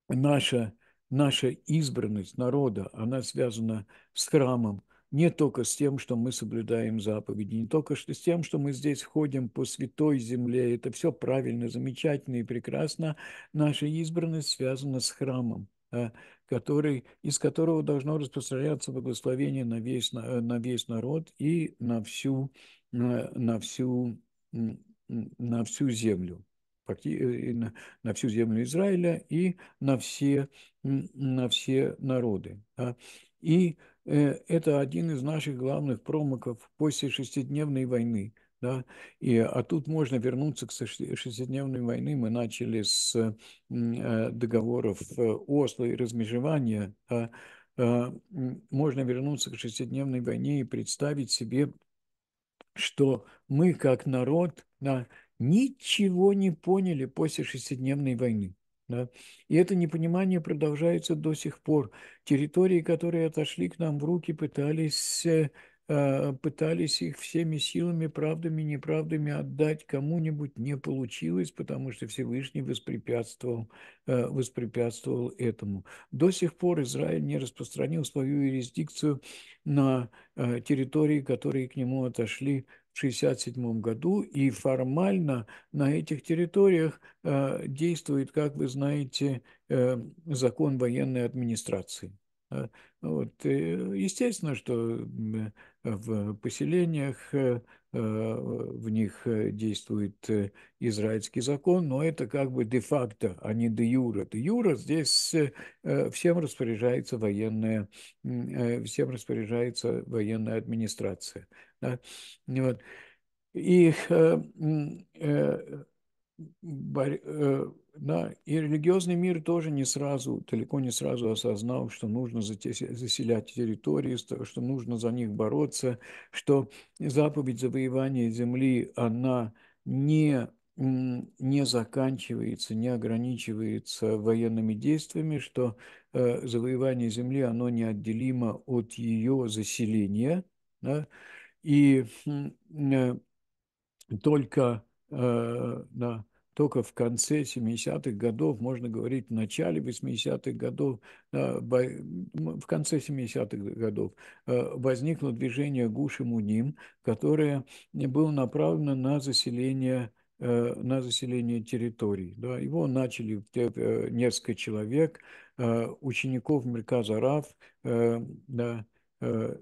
наша, наша избранность народа, она связана с храмом, не только с тем, что мы соблюдаем заповеди, не только что с тем, что мы здесь ходим по святой земле, это все правильно, замечательно и прекрасно. Наша избранность связана с храмом, который, из которого должно распространяться благословение на весь, на, весь народ и на всю, на, всю, на всю землю э, на всю землю Израиля и на все, на все народы. А, и э, это один из наших главных промахов после шестидневной войны. Да? И, а тут можно вернуться к шестидневной войне. Мы начали с э, договоров э, Осло и размежевания. Да? Э, можно вернуться к шестидневной войне и представить себе, что мы как народ да, ничего не поняли после шестидневной войны. Да? И это непонимание продолжается до сих пор. Территории, которые отошли к нам в руки, пытались а, пытались их всеми силами, правдами, неправдами отдать кому-нибудь, не получилось, потому что Всевышний воспрепятствовал, а, воспрепятствовал этому. До сих пор Израиль не распространил свою юрисдикцию на а, территории, которые к нему отошли в 1967 году, и формально на этих территориях действует, как вы знаете, закон военной администрации. Э, вот. Э, естественно, что в поселениях э, в них действует израильский закон, но это как бы де-факто, а не де-юра. Де-юра здесь всем распоряжается военная, всем распоряжается военная администрация. Да? Вот. И Э, да, и религиозный мир тоже не сразу, далеко не сразу осознал, что нужно заселять территории, что нужно за них бороться, что заповедь завоевания земли, она не не заканчивается, не ограничивается военными действиями, что э, завоевание земли, оно неотделимо от ее заселения, да? и э, только э, да, только в конце 70-х годов, можно говорить, в начале 80-х годов, в конце 70-х годов э, возникло движение Гуши Муним, которое было направлено на заселение э, на заселение территорий. Да. Его начали э, несколько человек, учеников Мерказарав, да,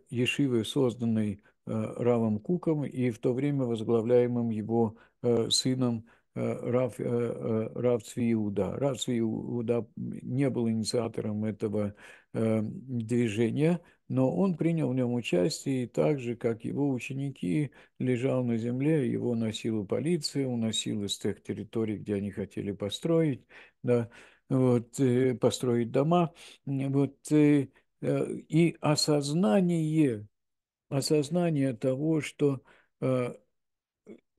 Ешивы, созданной Равом Куком и в то время возглавляемым его сыном Рав, э, Рав э, э, Цви Иуда. Рав Цви не был инициатором этого движения, но он принял в нем участие и так же, как его ученики, лежал на земле, его носила полиция, уносил с тех территорий, где они хотели построить, да, вот, построить дома. Вот, и осознание, осознание того, что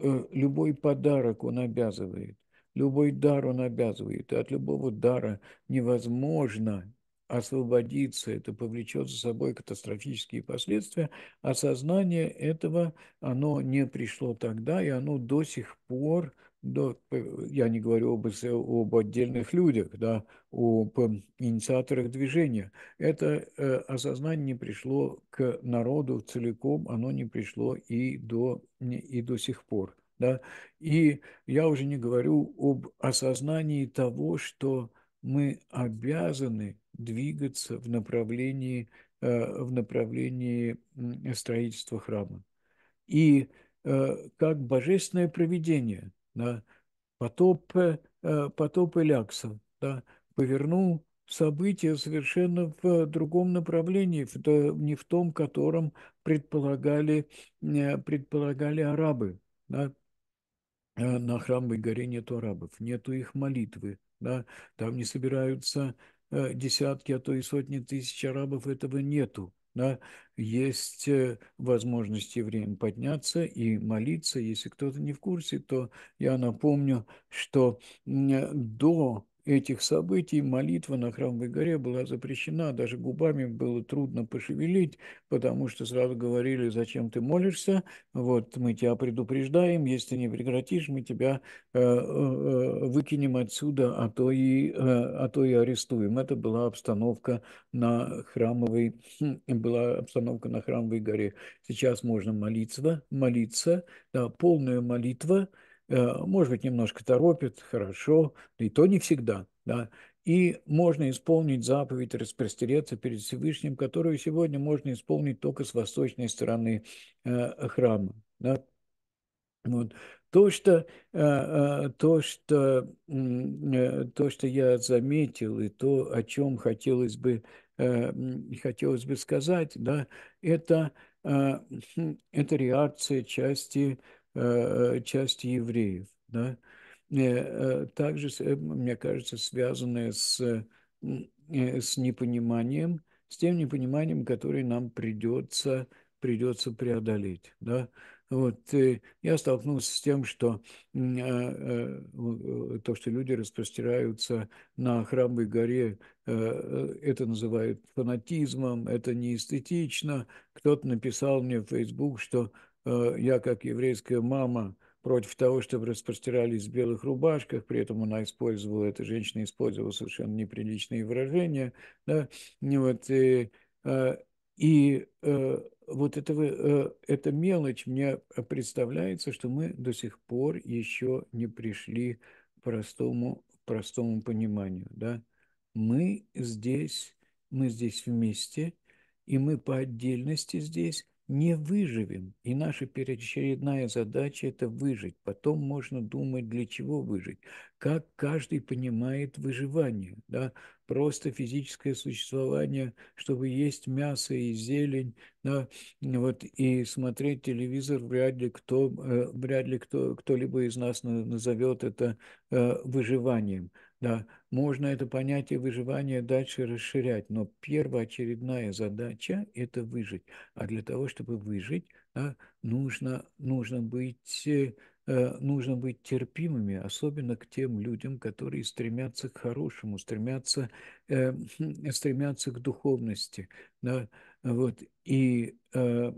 Э, любой подарок он обязывает, любой дар он обязывает. И от любого дара невозможно освободиться, это повлечет за собой катастрофические последствия, Осознание этого, оно не пришло тогда, и оно до сих пор да, я не говорю об, об отдельных людях, да, об эм, инициаторах движения. Это э, осознание не пришло к народу целиком, оно не пришло и до, и до сих пор. Да. И я уже не говорю об осознании того, что мы обязаны двигаться в направлении, э, в направлении строительства храма. И э, как божественное проведение – да, потоп, э, э, потоп Элякса, да, повернул события совершенно в э, другом направлении, в не в том, котором предполагали, предполагали арабы. Да. На храмовой горе нет арабов, нету их молитвы, да, там не собираются десятки, а то и сотни тысяч арабов, этого нету да, есть э, возможность евреям подняться и молиться. Если кто-то не в курсе, то я напомню, что до этих событий молитва на Храмовой горе была запрещена, даже губами было трудно пошевелить, потому что сразу говорили, зачем ты молишься, вот мы тебя предупреждаем, если не прекратишь, мы тебя э, э выкинем отсюда, а то, и, э, а то и арестуем. Это была обстановка на Храмовой, хм, была обстановка на Храмовой горе. Сейчас можно молиться, молиться, да, полная молитва – Э, может быть, немножко торопит, хорошо, и то не всегда, да, и можно исполнить заповедь распростереться перед Всевышним, которую сегодня можно исполнить только с восточной стороны э, храма. Да? Вот. То, что, э, то, что, то, что я заметил, и то, о чем хотелось бы, хотелось бы сказать, да, это, хм, это реакция части Э, э, части евреев, да, э, также, мне кажется, связанное с, с непониманием, с тем непониманием, которое нам придется, придется преодолеть. Да? Вот, я столкнулся с тем, что то, что люди распростираются на храмовой горе, это называют фанатизмом, это неэстетично. Кто-то написал мне в Facebook, что Э, я, как еврейская мама, против того, чтобы распростирались в белых рубашках, при этом она использовала, эта женщина использовала совершенно неприличные выражения, да, вот, и, и вот э, э, это эта мелочь, мне представляется, что мы до сих пор еще не пришли к простому, простому пониманию, да, мы здесь, мы здесь вместе, и мы по отдельности здесь, не выживем. И наша перечередная задача – это выжить. Потом можно думать, для чего выжить. Как каждый понимает выживание. Да? Просто физическое существование, чтобы есть мясо и зелень, да? вот, и смотреть телевизор, вряд ли кто, э, вряд ли кто, кто-либо из нас назовет это э, выживанием. Да, можно это понятие выживания дальше расширять, но первоочередная задача – это выжить. А для того, чтобы выжить, да, нужно, нужно, быть, э, э нужно быть терпимыми, особенно к тем людям, которые стремятся к хорошему, стремятся, э, стремятся к духовности. Да, вот. И э,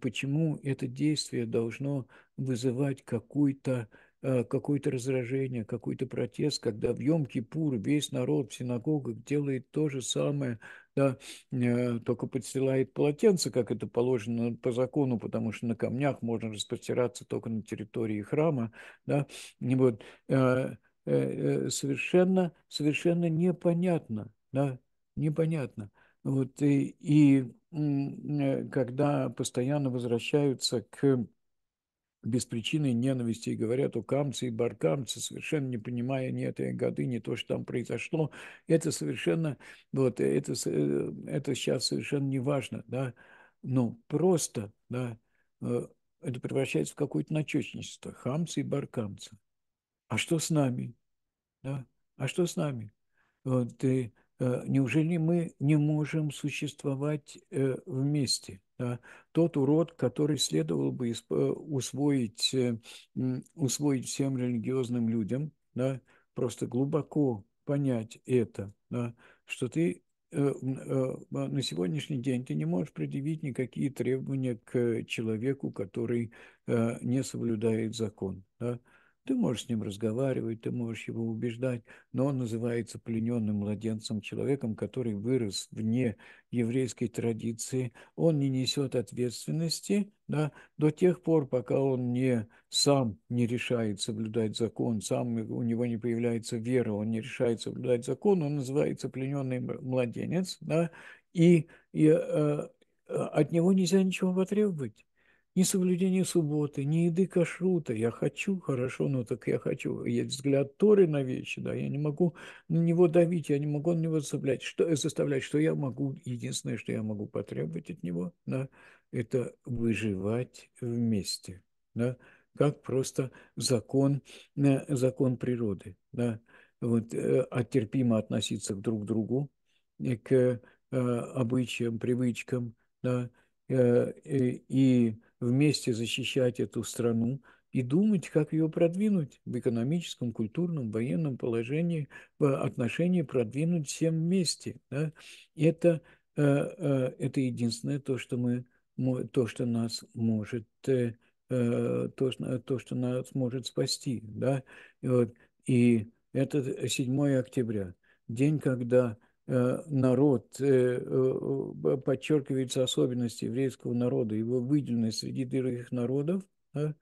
почему это действие должно вызывать какую-то… Э, какое-то раздражение, какой-то протест, когда в йом пур весь народ в синагогах делает то же самое, да, э, только подстилает полотенце, как это положено по закону, потому что на камнях можно распростираться только на территории храма, да, вот, э, совершенно, совершенно непонятно, да, непонятно. Вот, и, и когда постоянно возвращаются к без причины ненависти и говорят о камце и баркамце, совершенно не понимая ни этой годы, ни то, что там произошло. Это совершенно, вот, это, э, это сейчас совершенно не важно, да, но ну, просто, да, э, это превращается в какое-то начечничество, хамцы и баркамцы. А что с нами? Да? А что с нами? Вот, и, э, неужели мы не можем существовать вместе? да, тот урод, который следовал бы э, усвоить, э, усвоить всем религиозным людям, да, просто глубоко понять это, да, что ты э, на сегодняшний день ты не можешь предъявить никакие требования к человеку, который не соблюдает закон. Да? Ты можешь с ним разговаривать, ты можешь его убеждать, но он называется плененным младенцем, человеком, который вырос вне еврейской традиции. Он не несет ответственности да, до тех пор, пока он не, сам не решает соблюдать закон, сам у него не появляется вера, он не решает соблюдать закон, он называется плененный младенец, да, и, и э, э, от него нельзя ничего потребовать ни соблюдения субботы, ни еды кашрута. Я хочу, хорошо, ну так я хочу. Есть взгляд Торы на вещи, да, я не могу на него давить, я не могу на него заставлять. Что, э, заставлять, что я могу, единственное, что я могу потребовать от него, да, это выживать вместе, да, как просто закон, э, закон природы, да, вот, э, оттерпимо терпимо относиться друг к другу, к обычаям, привычкам, да, и вместе защищать эту страну и думать, как ее продвинуть в экономическом, культурном, военном положении, в отношении продвинуть всем вместе. Да? Это, э, э, это единственное то, что мы то, что нас может э, то, то, что нас может спасти. Да? И, вот, и это 7 октября, день, когда Э, народ, э, э, подчеркивается особенность еврейского народа, его выделенность среди других народов, да,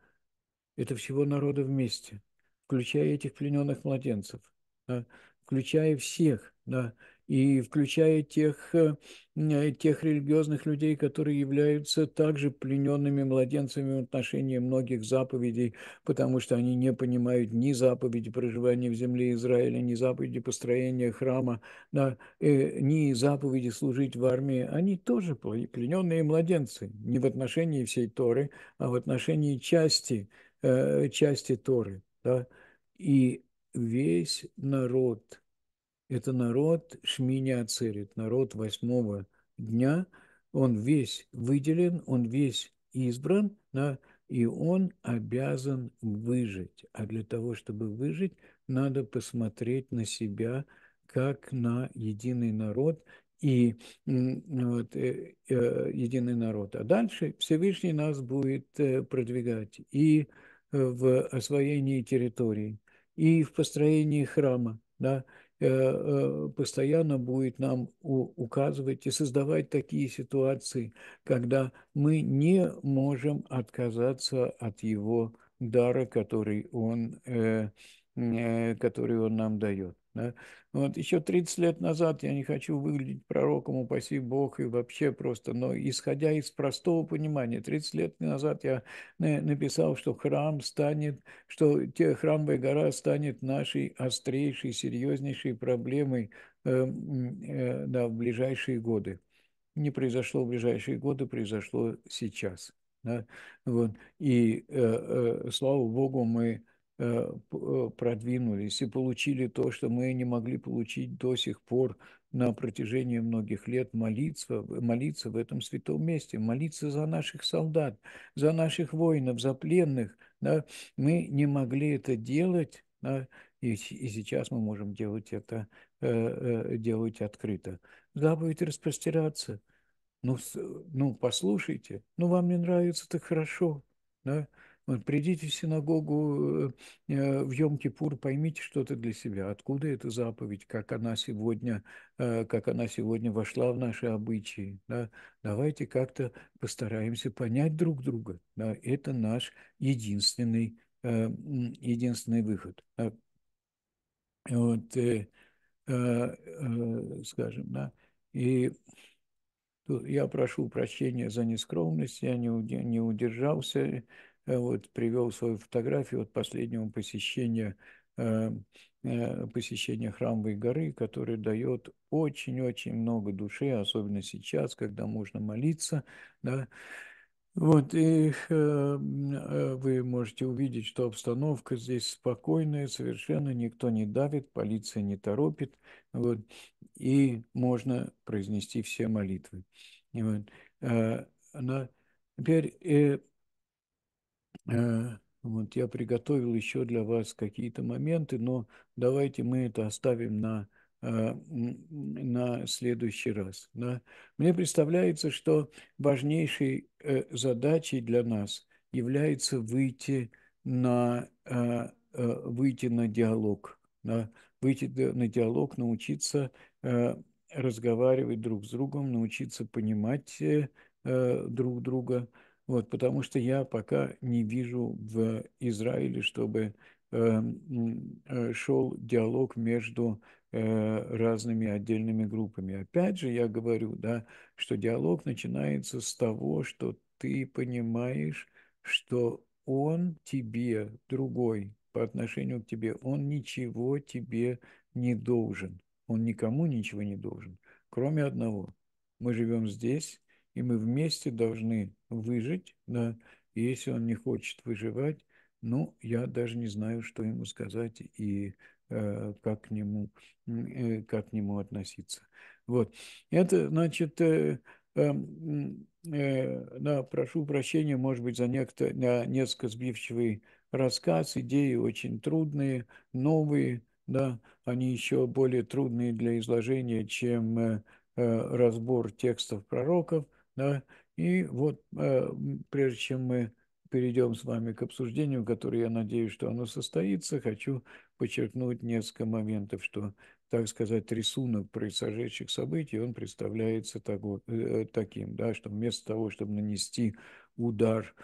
это всего народа вместе, включая этих плененных младенцев, да, включая всех, да, и включая тех, э, э, тех религиозных людей, которые являются также плененными младенцами в отношении многих заповедей, потому что они не понимают ни заповеди проживания в земле Израиля, ни заповеди построения храма, да, э, ни заповеди служить в армии. Они тоже плененные младенцы, не в отношении всей Торы, а в отношении части, э, части Торы. Да? И весь народ – это народ Шминя церет, народ восьмого дня. Он весь выделен, он весь избран, да, и он обязан выжить. А для того, чтобы выжить, надо посмотреть на себя как на единый народ и вот, э, э, единый народ. А дальше Всевышний нас будет э, продвигать и э, в освоении территории, и в построении храма, да, Э, э, постоянно будет нам указывать и создавать такие ситуации, когда мы не можем отказаться от его дара, который он, э, который он нам дает. Да? Ну, вот еще 30 лет назад я не хочу выглядеть пророком, упаси Бог, и вообще просто, но исходя из простого понимания, 30 лет назад я написал, что храм станет, что те, храмовая гора станет нашей острейшей, серьезнейшей проблемой э, э, да, в ближайшие годы. Не произошло в ближайшие годы, произошло сейчас. Да? Вот. И э, э, слава Богу, мы Э, э, продвинулись и получили то, что мы не могли получить до сих пор на протяжении многих лет молиться, молиться в этом святом месте, молиться за наших солдат, за наших воинов, за пленных. Да? Мы не могли это делать, да? и, и сейчас мы можем делать это э, э, делать открыто. Да, будет распростираться. Ну, ну, послушайте, ну, вам не нравится, так хорошо. Да? Вот, придите в синагогу э, э, в Йом-Кипур, поймите что-то для себя, откуда эта заповедь, как она сегодня, э, как она сегодня вошла в наши обычаи. Да? Давайте как-то постараемся понять друг друга. Да? Это наш единственный, единственный выход. Вот, скажем, да, и я прошу прощения за нескромность, я не удержался, Э, вот, привел свою фотографию от последнего посещения э, э, посещения храмовой горы, который дает очень-очень много души, особенно сейчас, когда можно молиться, да, вот, и э, вы можете увидеть, что обстановка здесь спокойная, совершенно никто не давит, полиция не торопит, вот, и можно произнести все молитвы. Вот. Э, на, теперь э, Э, вот я приготовил еще для вас какие-то моменты, но давайте мы это оставим на, э, на следующий раз. Да? Мне представляется, что важнейшей э, задачей для нас является выйти на, выйти на диалог, да? выйти на диалог, научиться разговаривать друг с другом, научиться понимать друг друга – вот, потому что я пока не вижу в Израиле, чтобы эм, э, шел диалог между э, разными отдельными группами. Опять же, я говорю, да, что диалог начинается с того, что ты понимаешь, что он тебе другой по отношению к тебе, он ничего тебе не должен, он никому ничего не должен, кроме одного. Мы живем здесь, и мы вместе должны выжить, да, и если он не хочет выживать, ну, я даже не знаю, что ему сказать и э, как, к нему, э, как к нему относиться. Вот, это, значит, э, эм, э, да, прошу прощения, может быть, за некто, да, несколько сбивчивый рассказ, идеи очень трудные, новые, да, они еще более трудные для изложения, чем э, э, разбор текстов пророков, да? И вот э, прежде чем мы перейдем с вами к обсуждению, которое, я надеюсь, что оно состоится, хочу подчеркнуть несколько моментов, что, так сказать, рисунок происходящих событий, он представляется так, э, э, таким, да, что вместо того, чтобы нанести удар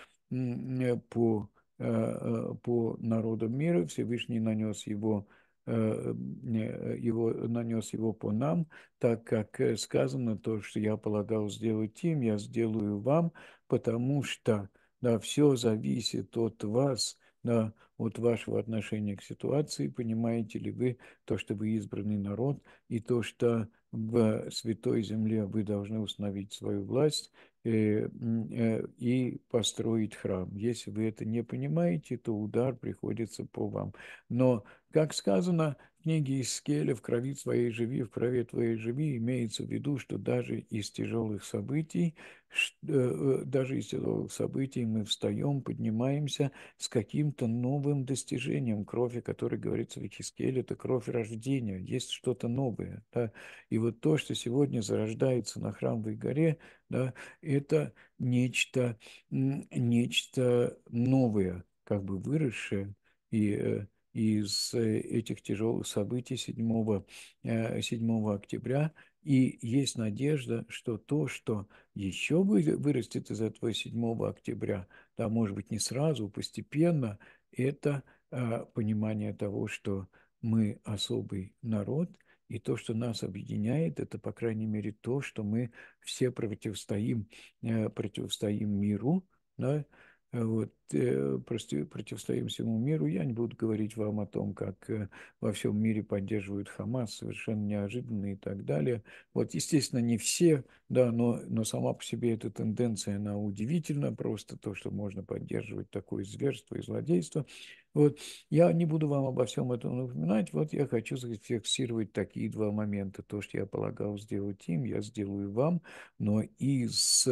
по, по народам мира, Всевышний нанес его Э, э, его, нанес его по нам, так как э, сказано то, что я полагал сделать им, я сделаю вам, потому что да, все зависит от вас, да, от вашего отношения к ситуации, понимаете ли вы то, что вы избранный народ, и то, что в Святой Земле вы должны установить свою власть, Э, э, и построить храм. Если вы это не понимаете, то удар приходится по вам. Но, как сказано, книге Искеля «В крови твоей живи, в крови твоей живи» имеется в виду, что даже из тяжелых событий, э, э, даже из тяжелых событий мы встаем, поднимаемся с каким-то новым достижением крови, который говорится в Ихискеле, это кровь рождения, есть что-то новое. Да? И вот то, что сегодня зарождается на Храмовой горе, да, это нечто, нечто новое, как бы выросшее и э, из э, этих тяжелых событий 7, 7 э, октября. И есть надежда, что то, что еще вырастет из этого 7 октября, да, может быть, не сразу, постепенно, это а, понимание того, что мы особый народ, и то, что нас объединяет, это, по крайней мере, то, что мы все противостоим, э, противостоим миру, да, Э, вот, э, противостоим всему миру. Я не буду говорить вам о том, как э, во всем мире поддерживают Хамас, совершенно неожиданно и так далее. Вот, естественно, не все, да, но, но сама по себе эта тенденция, она удивительна, просто то, что можно поддерживать такое зверство и злодейство. Вот, я не буду вам обо всем этом напоминать, вот я хочу зафиксировать такие два момента. То, что я полагал сделать им, я сделаю вам, но из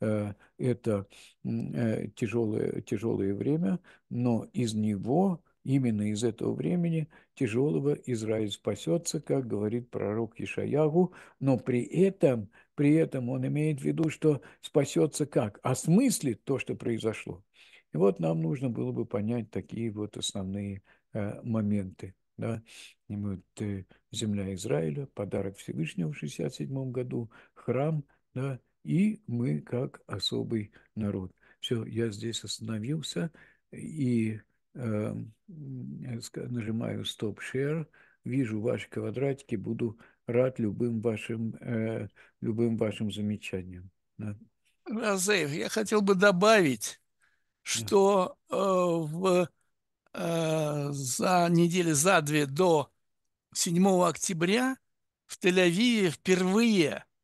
Э, это э, тяжелое, тяжелое время, но из него, именно из этого времени тяжелого Израиль спасется, как говорит пророк Ишаягу, но при этом, при этом он имеет в виду, что спасется как? Осмыслит то, что произошло. И вот нам нужно было бы понять такие вот основные э, моменты. Да? вот, э, земля Израиля, подарок Всевышнего в 67 году, храм – да, и мы как особый народ. Все, я здесь остановился и э, нажимаю Stop Share, вижу ваши квадратики, буду рад любым вашим, э, любым вашим замечаниям. Да. Разеев, я хотел бы добавить, что э, в, э, за недели за две до 7 октября в Тель-Авиве впервые –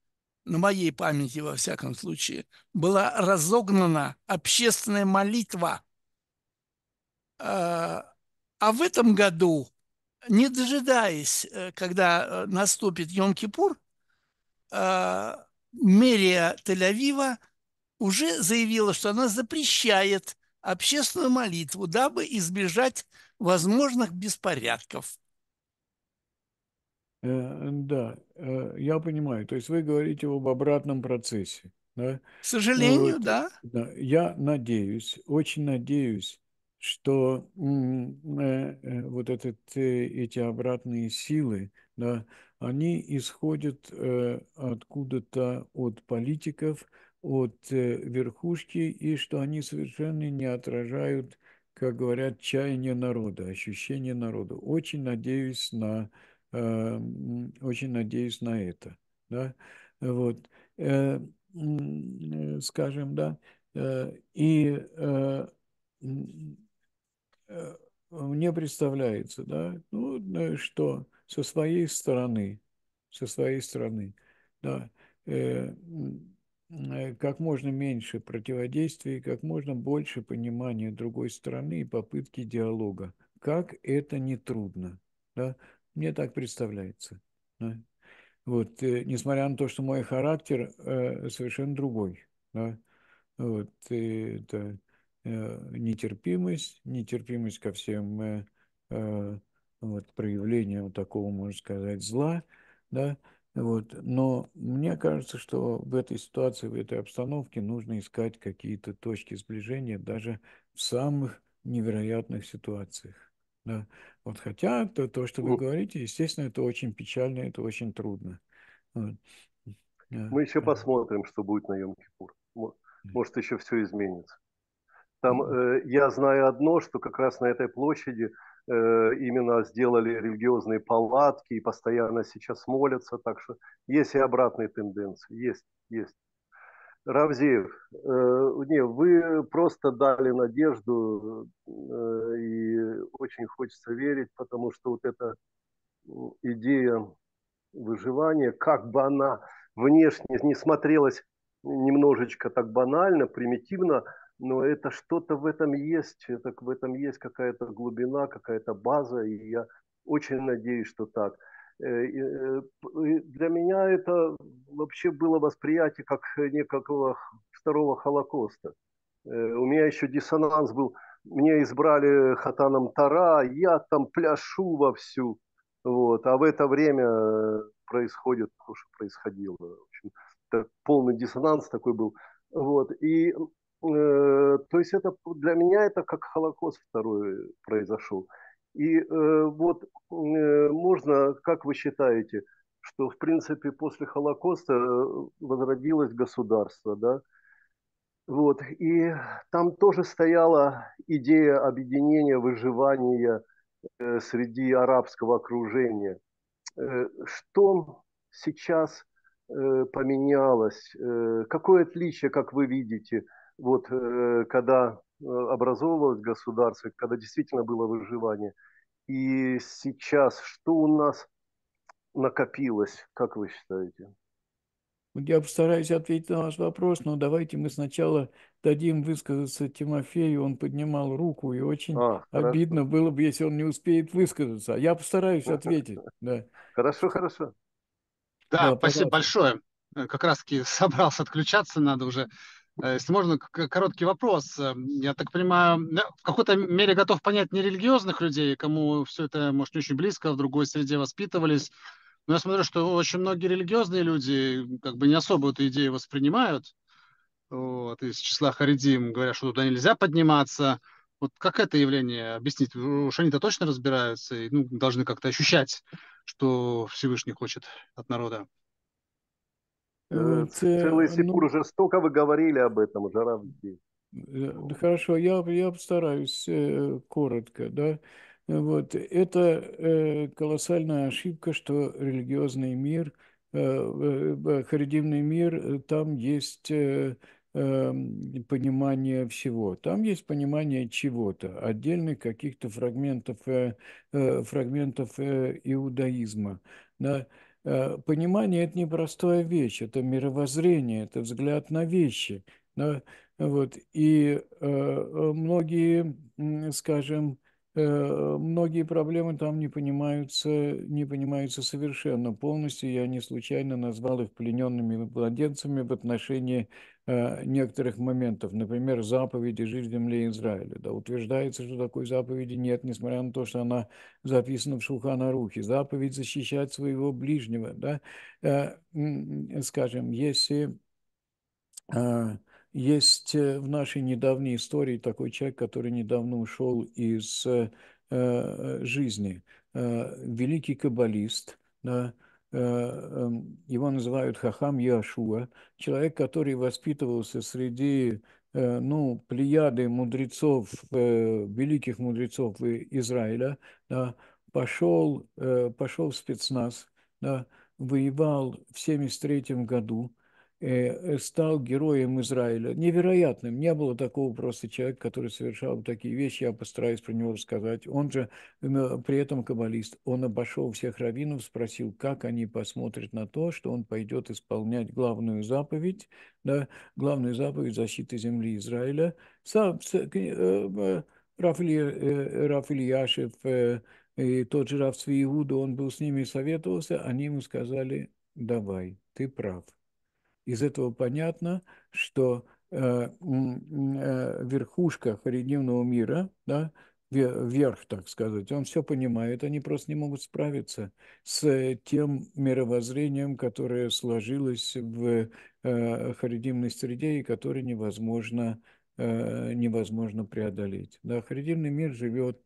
на моей памяти во всяком случае, была разогнана общественная молитва. А, а в этом году, не дожидаясь, э, когда э, наступит Йом-Кипур, а, мэрия Тель-Авива уже заявила, что она запрещает общественную молитву, дабы избежать возможных беспорядков. Э, да, э, я понимаю. То есть вы говорите об обратном процессе. Да? К ну сожалению, вот, да. да. Я надеюсь, очень надеюсь, что э, вот этот, эти обратные силы, да, они исходят откуда-то от политиков, от верхушки, и что они совершенно не отражают, как говорят, чаяние народа, ощущение народа. Очень надеюсь на Э, очень надеюсь на это. Да? Вот. Э, э, скажем, да. И мне представляется, да, ну, что со своей стороны, со своей стороны, да, как можно меньше противодействия, как можно больше понимания другой стороны и попытки диалога. Как это не трудно, да? Мне так представляется. Да? Вот, э, несмотря на то, что мой характер э, совершенно другой. Да? Вот, э, это э, нетерпимость, нетерпимость ко всем э, вот, проявлениям такого, можно сказать, зла. Да? Вот. Но мне кажется, что в этой ситуации, в этой обстановке нужно искать какие-то точки сближения даже в самых невероятных ситуациях. Да. Вот хотя то, то, что вы ну говорите, естественно, это очень печально, это очень трудно. Вот. Мы еще посмотрим, что будет на Йом-Кипур. Может, еще все изменится. Там э, я знаю одно, что как раз на этой площади э, именно сделали религиозные палатки и постоянно сейчас молятся, так что есть и обратные тенденции, есть, есть. Равзеев, э, не, вы просто дали надежду, э, и очень хочется верить, потому что вот эта идея выживания, как бы она внешне не смотрелась немножечко так банально, примитивно, но это что-то в этом есть, это, в этом есть какая-то глубина, какая-то база, и я очень надеюсь, что так – Э, э, для меня это вообще было восприятие как некого второго Холокоста. Э, у меня еще диссонанс был. Мне избрали хатаном Тара, я там пляшу вовсю. Вот. А в это время происходит то, что происходило. В общем, это полный диссонанс такой был. Вот. И э, то есть это для меня это как Холокост второй произошел. И э, вот э, можно, как вы считаете, что в принципе после Холокоста э, возродилось государство, да? Вот, и там тоже стояла идея объединения, выживания э, среди арабского окружения. Э, что сейчас э, поменялось? Э, какое отличие, как вы видите, вот э, когда Э, образовывалось государство, когда действительно было выживание. И сейчас что у нас накопилось, как вы считаете? Я постараюсь ответить на ваш вопрос, но давайте мы сначала дадим высказаться Тимофею. Он поднимал руку, и очень а, обидно хорошо. было бы, если он не успеет высказаться. Я постараюсь ответить. Да. Хорошо, хорошо. Да, да спасибо пожалуйста. большое. Как раз таки собрался отключаться, надо уже Э, если можно, короткий вопрос. Эм, я так понимаю, в какой-то мере готов понять нерелигиозных людей, кому все это, может, не очень близко, а в другой среде воспитывались. Но я смотрю, что очень многие религиозные люди как бы не особо эту идею воспринимают. Вот, из числа Харидим говорят, что туда нельзя подниматься. Вот как это явление объяснить? Уж они-то точно разбираются и ну, должны как-то ощущать, что Всевышний хочет от народа. Э, ну, Це, Целый Сипур, ну, уже столько вы говорили об этом, жара в людей. Э, хорошо, я, я постараюсь э, коротко, да. Вот. Это колоссальная ошибка, что религиозный мир, харидимный мир, там есть эм, понимание всего. Там есть понимание чего-то, отдельных каких-то фрагментов, фрагментов иудаизма. Да? Э, понимание – это непростая вещь, это мировоззрение, это взгляд на вещи. Но, вот, и э, э многие, скажем, Э, многие проблемы там не понимаются, не понимаются совершенно полностью. Я не случайно назвал их плененными младенцами в отношении э, некоторых моментов. Например, заповеди «Жить земле Израиля». Да, утверждается, что такой заповеди нет, несмотря на то, что она записана в Шуханарухе. Заповедь защищать своего ближнего. Да? Э, скажем, если... Э, есть э, в нашей недавней истории такой человек, который недавно ушел из э, э, жизни. Великий каббалист, да, эм, его называют Хахам Яшуа, человек, который воспитывался среди ну, плеяды мудрецов, великих мудрецов Израиля, да, пошел, пошел в спецназ, да, воевал в 1973 году, Э, стал героем Израиля. Невероятным. Не было такого просто человека, который совершал такие вещи. Я постараюсь про него рассказать. Он же э, при этом каббалист. Он обошел всех раввинов, спросил, как они посмотрят на то, что он пойдет исполнять главную заповедь, да, главную заповедь защиты земли Израиля. Сам, Рафили, э, Рафили Яшев и тот же Раф Иуда, он был с ними и советовался, они ему сказали, давай, ты прав. Из этого понятно, что э, э, верхушка харидимного мира, да, верх, так сказать, он все понимает, они просто не могут справиться с тем мировоззрением, которое сложилось в э, харидимной среде и которое невозможно невозможно преодолеть. Да, харидимный мир живет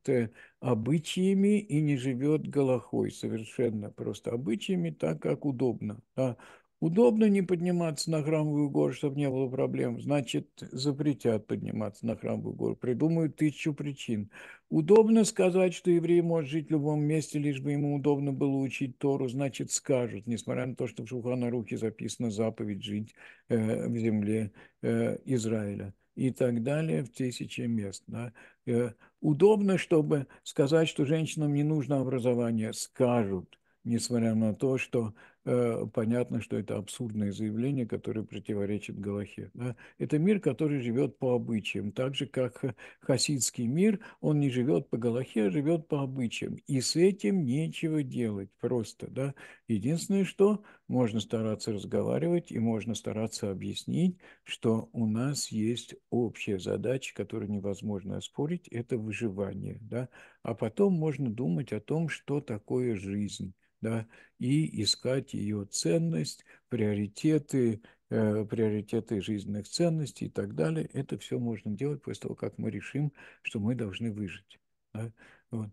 обычаями и не живет голохой совершенно, просто обычаями так, как удобно. Да. Удобно не подниматься на храмовую гору, чтобы не было проблем. Значит, запретят подниматься на храмовую гору. Придумают тысячу причин. Удобно сказать, что еврей может жить в любом месте, лишь бы ему удобно было учить Тору, значит, скажут, несмотря на то, что в Шухана Рухе записана заповедь жить э, в земле э, Израиля и так далее в тысячи мест. Да. Э, удобно, чтобы сказать, что женщинам не нужно образование, скажут, несмотря на то, что Э, понятно, что это абсурдное заявление, которое противоречит Галахе. Да? Это мир, который живет по обычаям, так же, как хасидский мир, он не живет по Галахе, а живет по обычаям. И с этим нечего делать просто. Да? Единственное, что можно стараться разговаривать и можно стараться объяснить, что у нас есть общая задача, которую невозможно оспорить, это выживание. Да? А потом можно думать о том, что такое жизнь да, и искать ее ценность, приоритеты, э, приоритеты жизненных ценностей и так далее. Это все можно делать после того, как мы решим, что мы должны выжить. Да? Вот.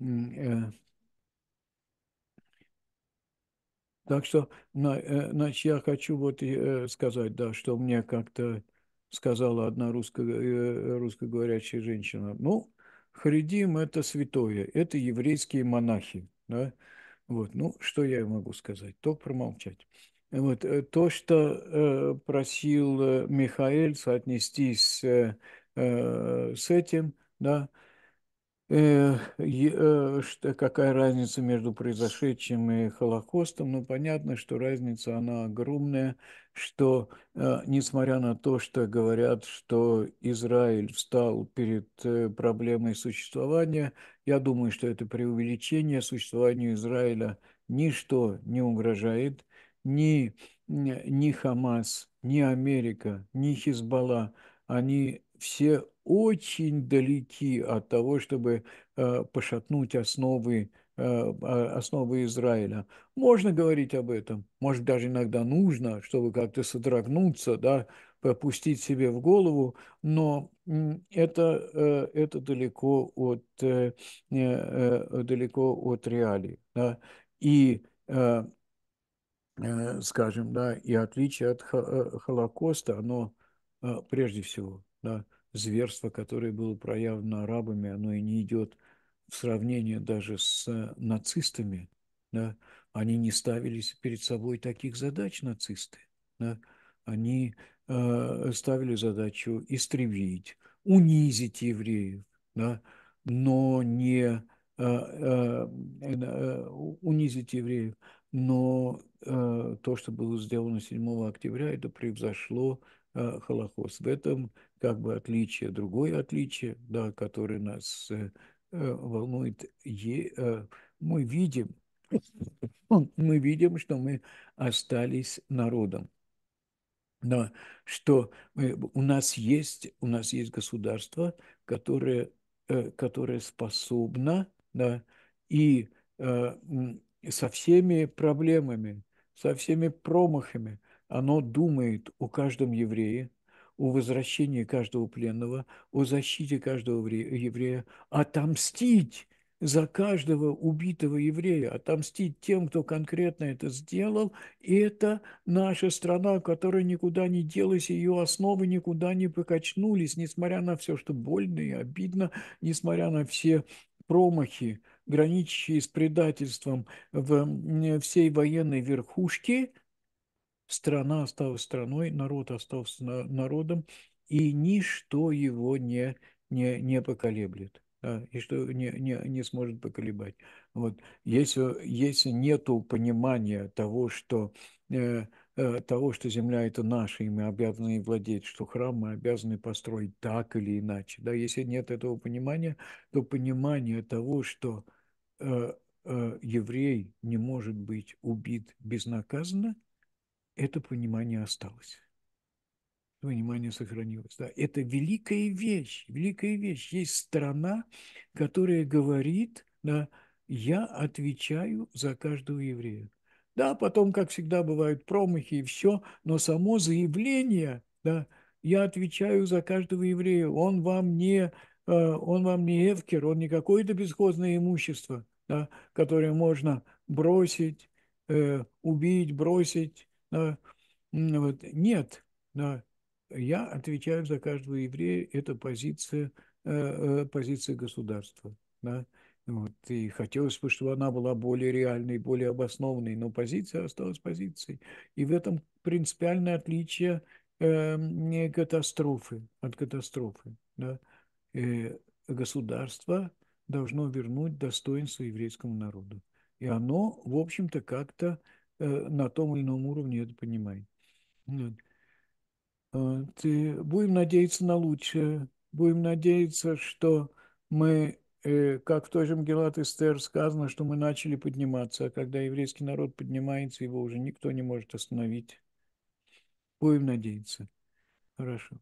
Э. Так что, э, значит, я хочу вот э, сказать, да, что мне как-то сказала одна русско русскоговорящая женщина, ну, харидим – это святое, это еврейские монахи, да, вот, ну, что я могу сказать? То промолчать. Вот, э, то, что э, просил э, Михаил соотнестись с, с этим, да, что какая разница между произошедшим и Холокостом, ну, понятно, что разница, она огромная, что, э, несмотря на то, что говорят, что Израиль встал перед э, проблемой существования, я думаю, что это преувеличение существованию Израиля ничто не угрожает, ни, э, ни Хамас, ни Америка, ни Хизбалла, они все очень далеки от того, чтобы пошатнуть основы Э, основы Израиля. Можно говорить об этом, может, даже иногда нужно, чтобы как-то содрогнуться, да, попустить себе в голову, но это, э, это далеко, от, э, далеко от реалий. Да. И скажем, да, и отличие от Холокоста, оно прежде всего, да, зверство, которое было проявлено арабами, оно и не идет в сравнении даже с э, нацистами, да, они не ставили перед собой таких задач нацисты. Да. Они э, ставили задачу истребить, унизить евреев, да, но не э, э, э унизить евреев, но э, то, что было сделано 7 октября, это превзошло э, Холокост. В этом как бы отличие, другое отличие, да, которое нас э, Э, волнует, э, мы видим, мы видим, что мы остались народом. Но что мы, э, у нас есть, у нас есть государство, которое, которое способно да, и со всеми проблемами, со всеми промахами, оно думает о каждом еврее – о возвращении каждого пленного, о защите каждого еврея, отомстить за каждого убитого еврея, отомстить тем, кто конкретно это сделал. это наша страна, которая никуда не делась, ее основы никуда не покачнулись, несмотря на все, что больно и обидно, несмотря на все промахи, граничащие с предательством в всей военной верхушке страна осталась страной, народ остался народом, и ничто его не, не, не поколеблет. Да, и что не, не, не сможет поколебать. Вот. Если, если нет понимания того, что э, э того, что земля это наша, и мы обязаны владеть, что храм мы обязаны построить так или иначе. Да, если нет этого понимания, то понимание того, что э, э, еврей не может быть убит безнаказанно, это понимание осталось. Понимание сохранилось. Да. Это великая вещь, великая вещь. Есть страна, которая говорит, да, я отвечаю за каждого еврея. Да, потом, как всегда, бывают промахи и все, но само заявление, да, я отвечаю за каждого еврея, он вам не, э, он вам не эвкер, он не какое-то бесхозное имущество, да, которое можно бросить, э, убить, бросить, но Вот. Нет, я отвечаю за каждого еврея, это позиция, э, э, позиция государства. Да? Вот. И хотелось бы, чтобы она была более реальной, более обоснованной, но позиция осталась позицией. И в этом принципиальное отличие э, катастрофы от катастрофы. Да? Э, государство должно вернуть достоинство еврейскому народу. И оно, в общем-то, как-то Э, на том или ином уровне это понимает. А, ты, будем надеяться на лучшее, будем надеяться, что мы, э, как в той же Мгелат Эстер сказано, что мы начали подниматься, а когда еврейский народ поднимается, его уже никто не может остановить. Будем надеяться. Хорошо.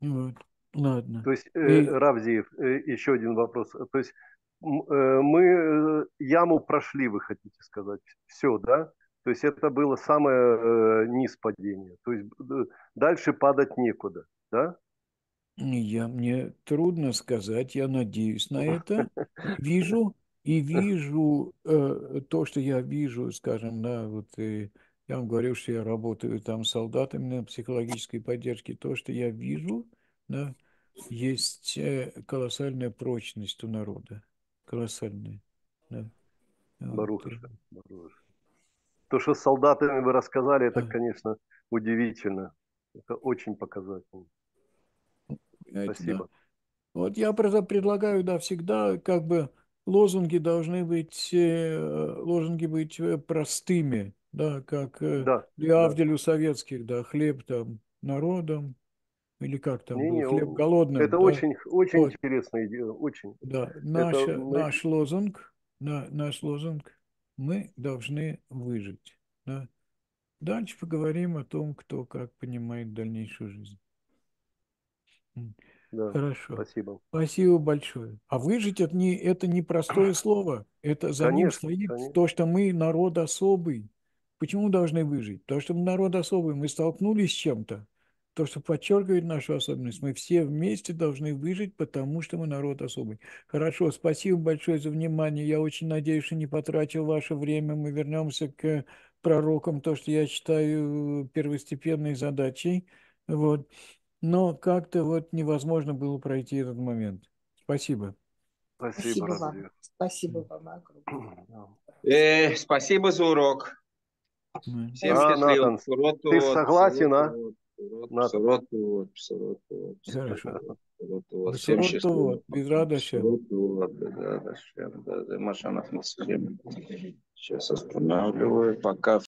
Вот. Ладно. То есть, э, И... Равзиев, э, еще один вопрос. То есть, э, мы э, яму прошли, вы хотите сказать? Все, да? То есть это было самое э, низ падения. То есть э, дальше падать некуда, да? Я, мне трудно сказать, я надеюсь на это. Вижу и вижу э, то, что я вижу, скажем, да, вот и э, я вам говорю, что я работаю там с солдатами на психологической поддержке, то, что я вижу, да, есть э, колоссальная прочность у народа, колоссальная. Да. Баруха, вот. Баруха. То, что с солдатами вы рассказали, это, конечно, удивительно. Это очень показательно. Знаете, Спасибо. Да. Вот я просто предлагаю, да, всегда как бы лозунги должны быть, э, лозунги быть э, простыми, да, как э, да, Леавдель да. у советских, да, хлеб там народом, или как там не, был, не, хлеб голодным. Это да? очень, очень вот. интересное дело, очень. Да, наш, это, наш лозунг, на, наш лозунг мы должны выжить. Да? Дальше поговорим о том, кто как понимает дальнейшую жизнь. Да, Хорошо. Спасибо. Спасибо большое. А выжить это не это не простое слово. Это за конечно, ним стоит конечно. то, что мы народ особый. Почему должны выжить? Потому что мы народ особый, мы столкнулись с чем-то то, что подчеркивает нашу особенность. Мы все вместе должны выжить, потому что мы народ особый. Хорошо, спасибо большое за внимание. Я очень надеюсь, что не потратил ваше время. Мы вернемся к пророкам, то, что я считаю э, первостепенной задачей. Вот. Но как-то вот невозможно было пройти этот момент. Спасибо. Спасибо, спасибо вам. Спасибо вам огромное. Э, спасибо за урок. Всем а, счастливо. ты согласен, а? Псароту, псароту, Хорошо. Псароту, Безрадашем. Безрадашем, да, Машанов на Сейчас останавливаю, пока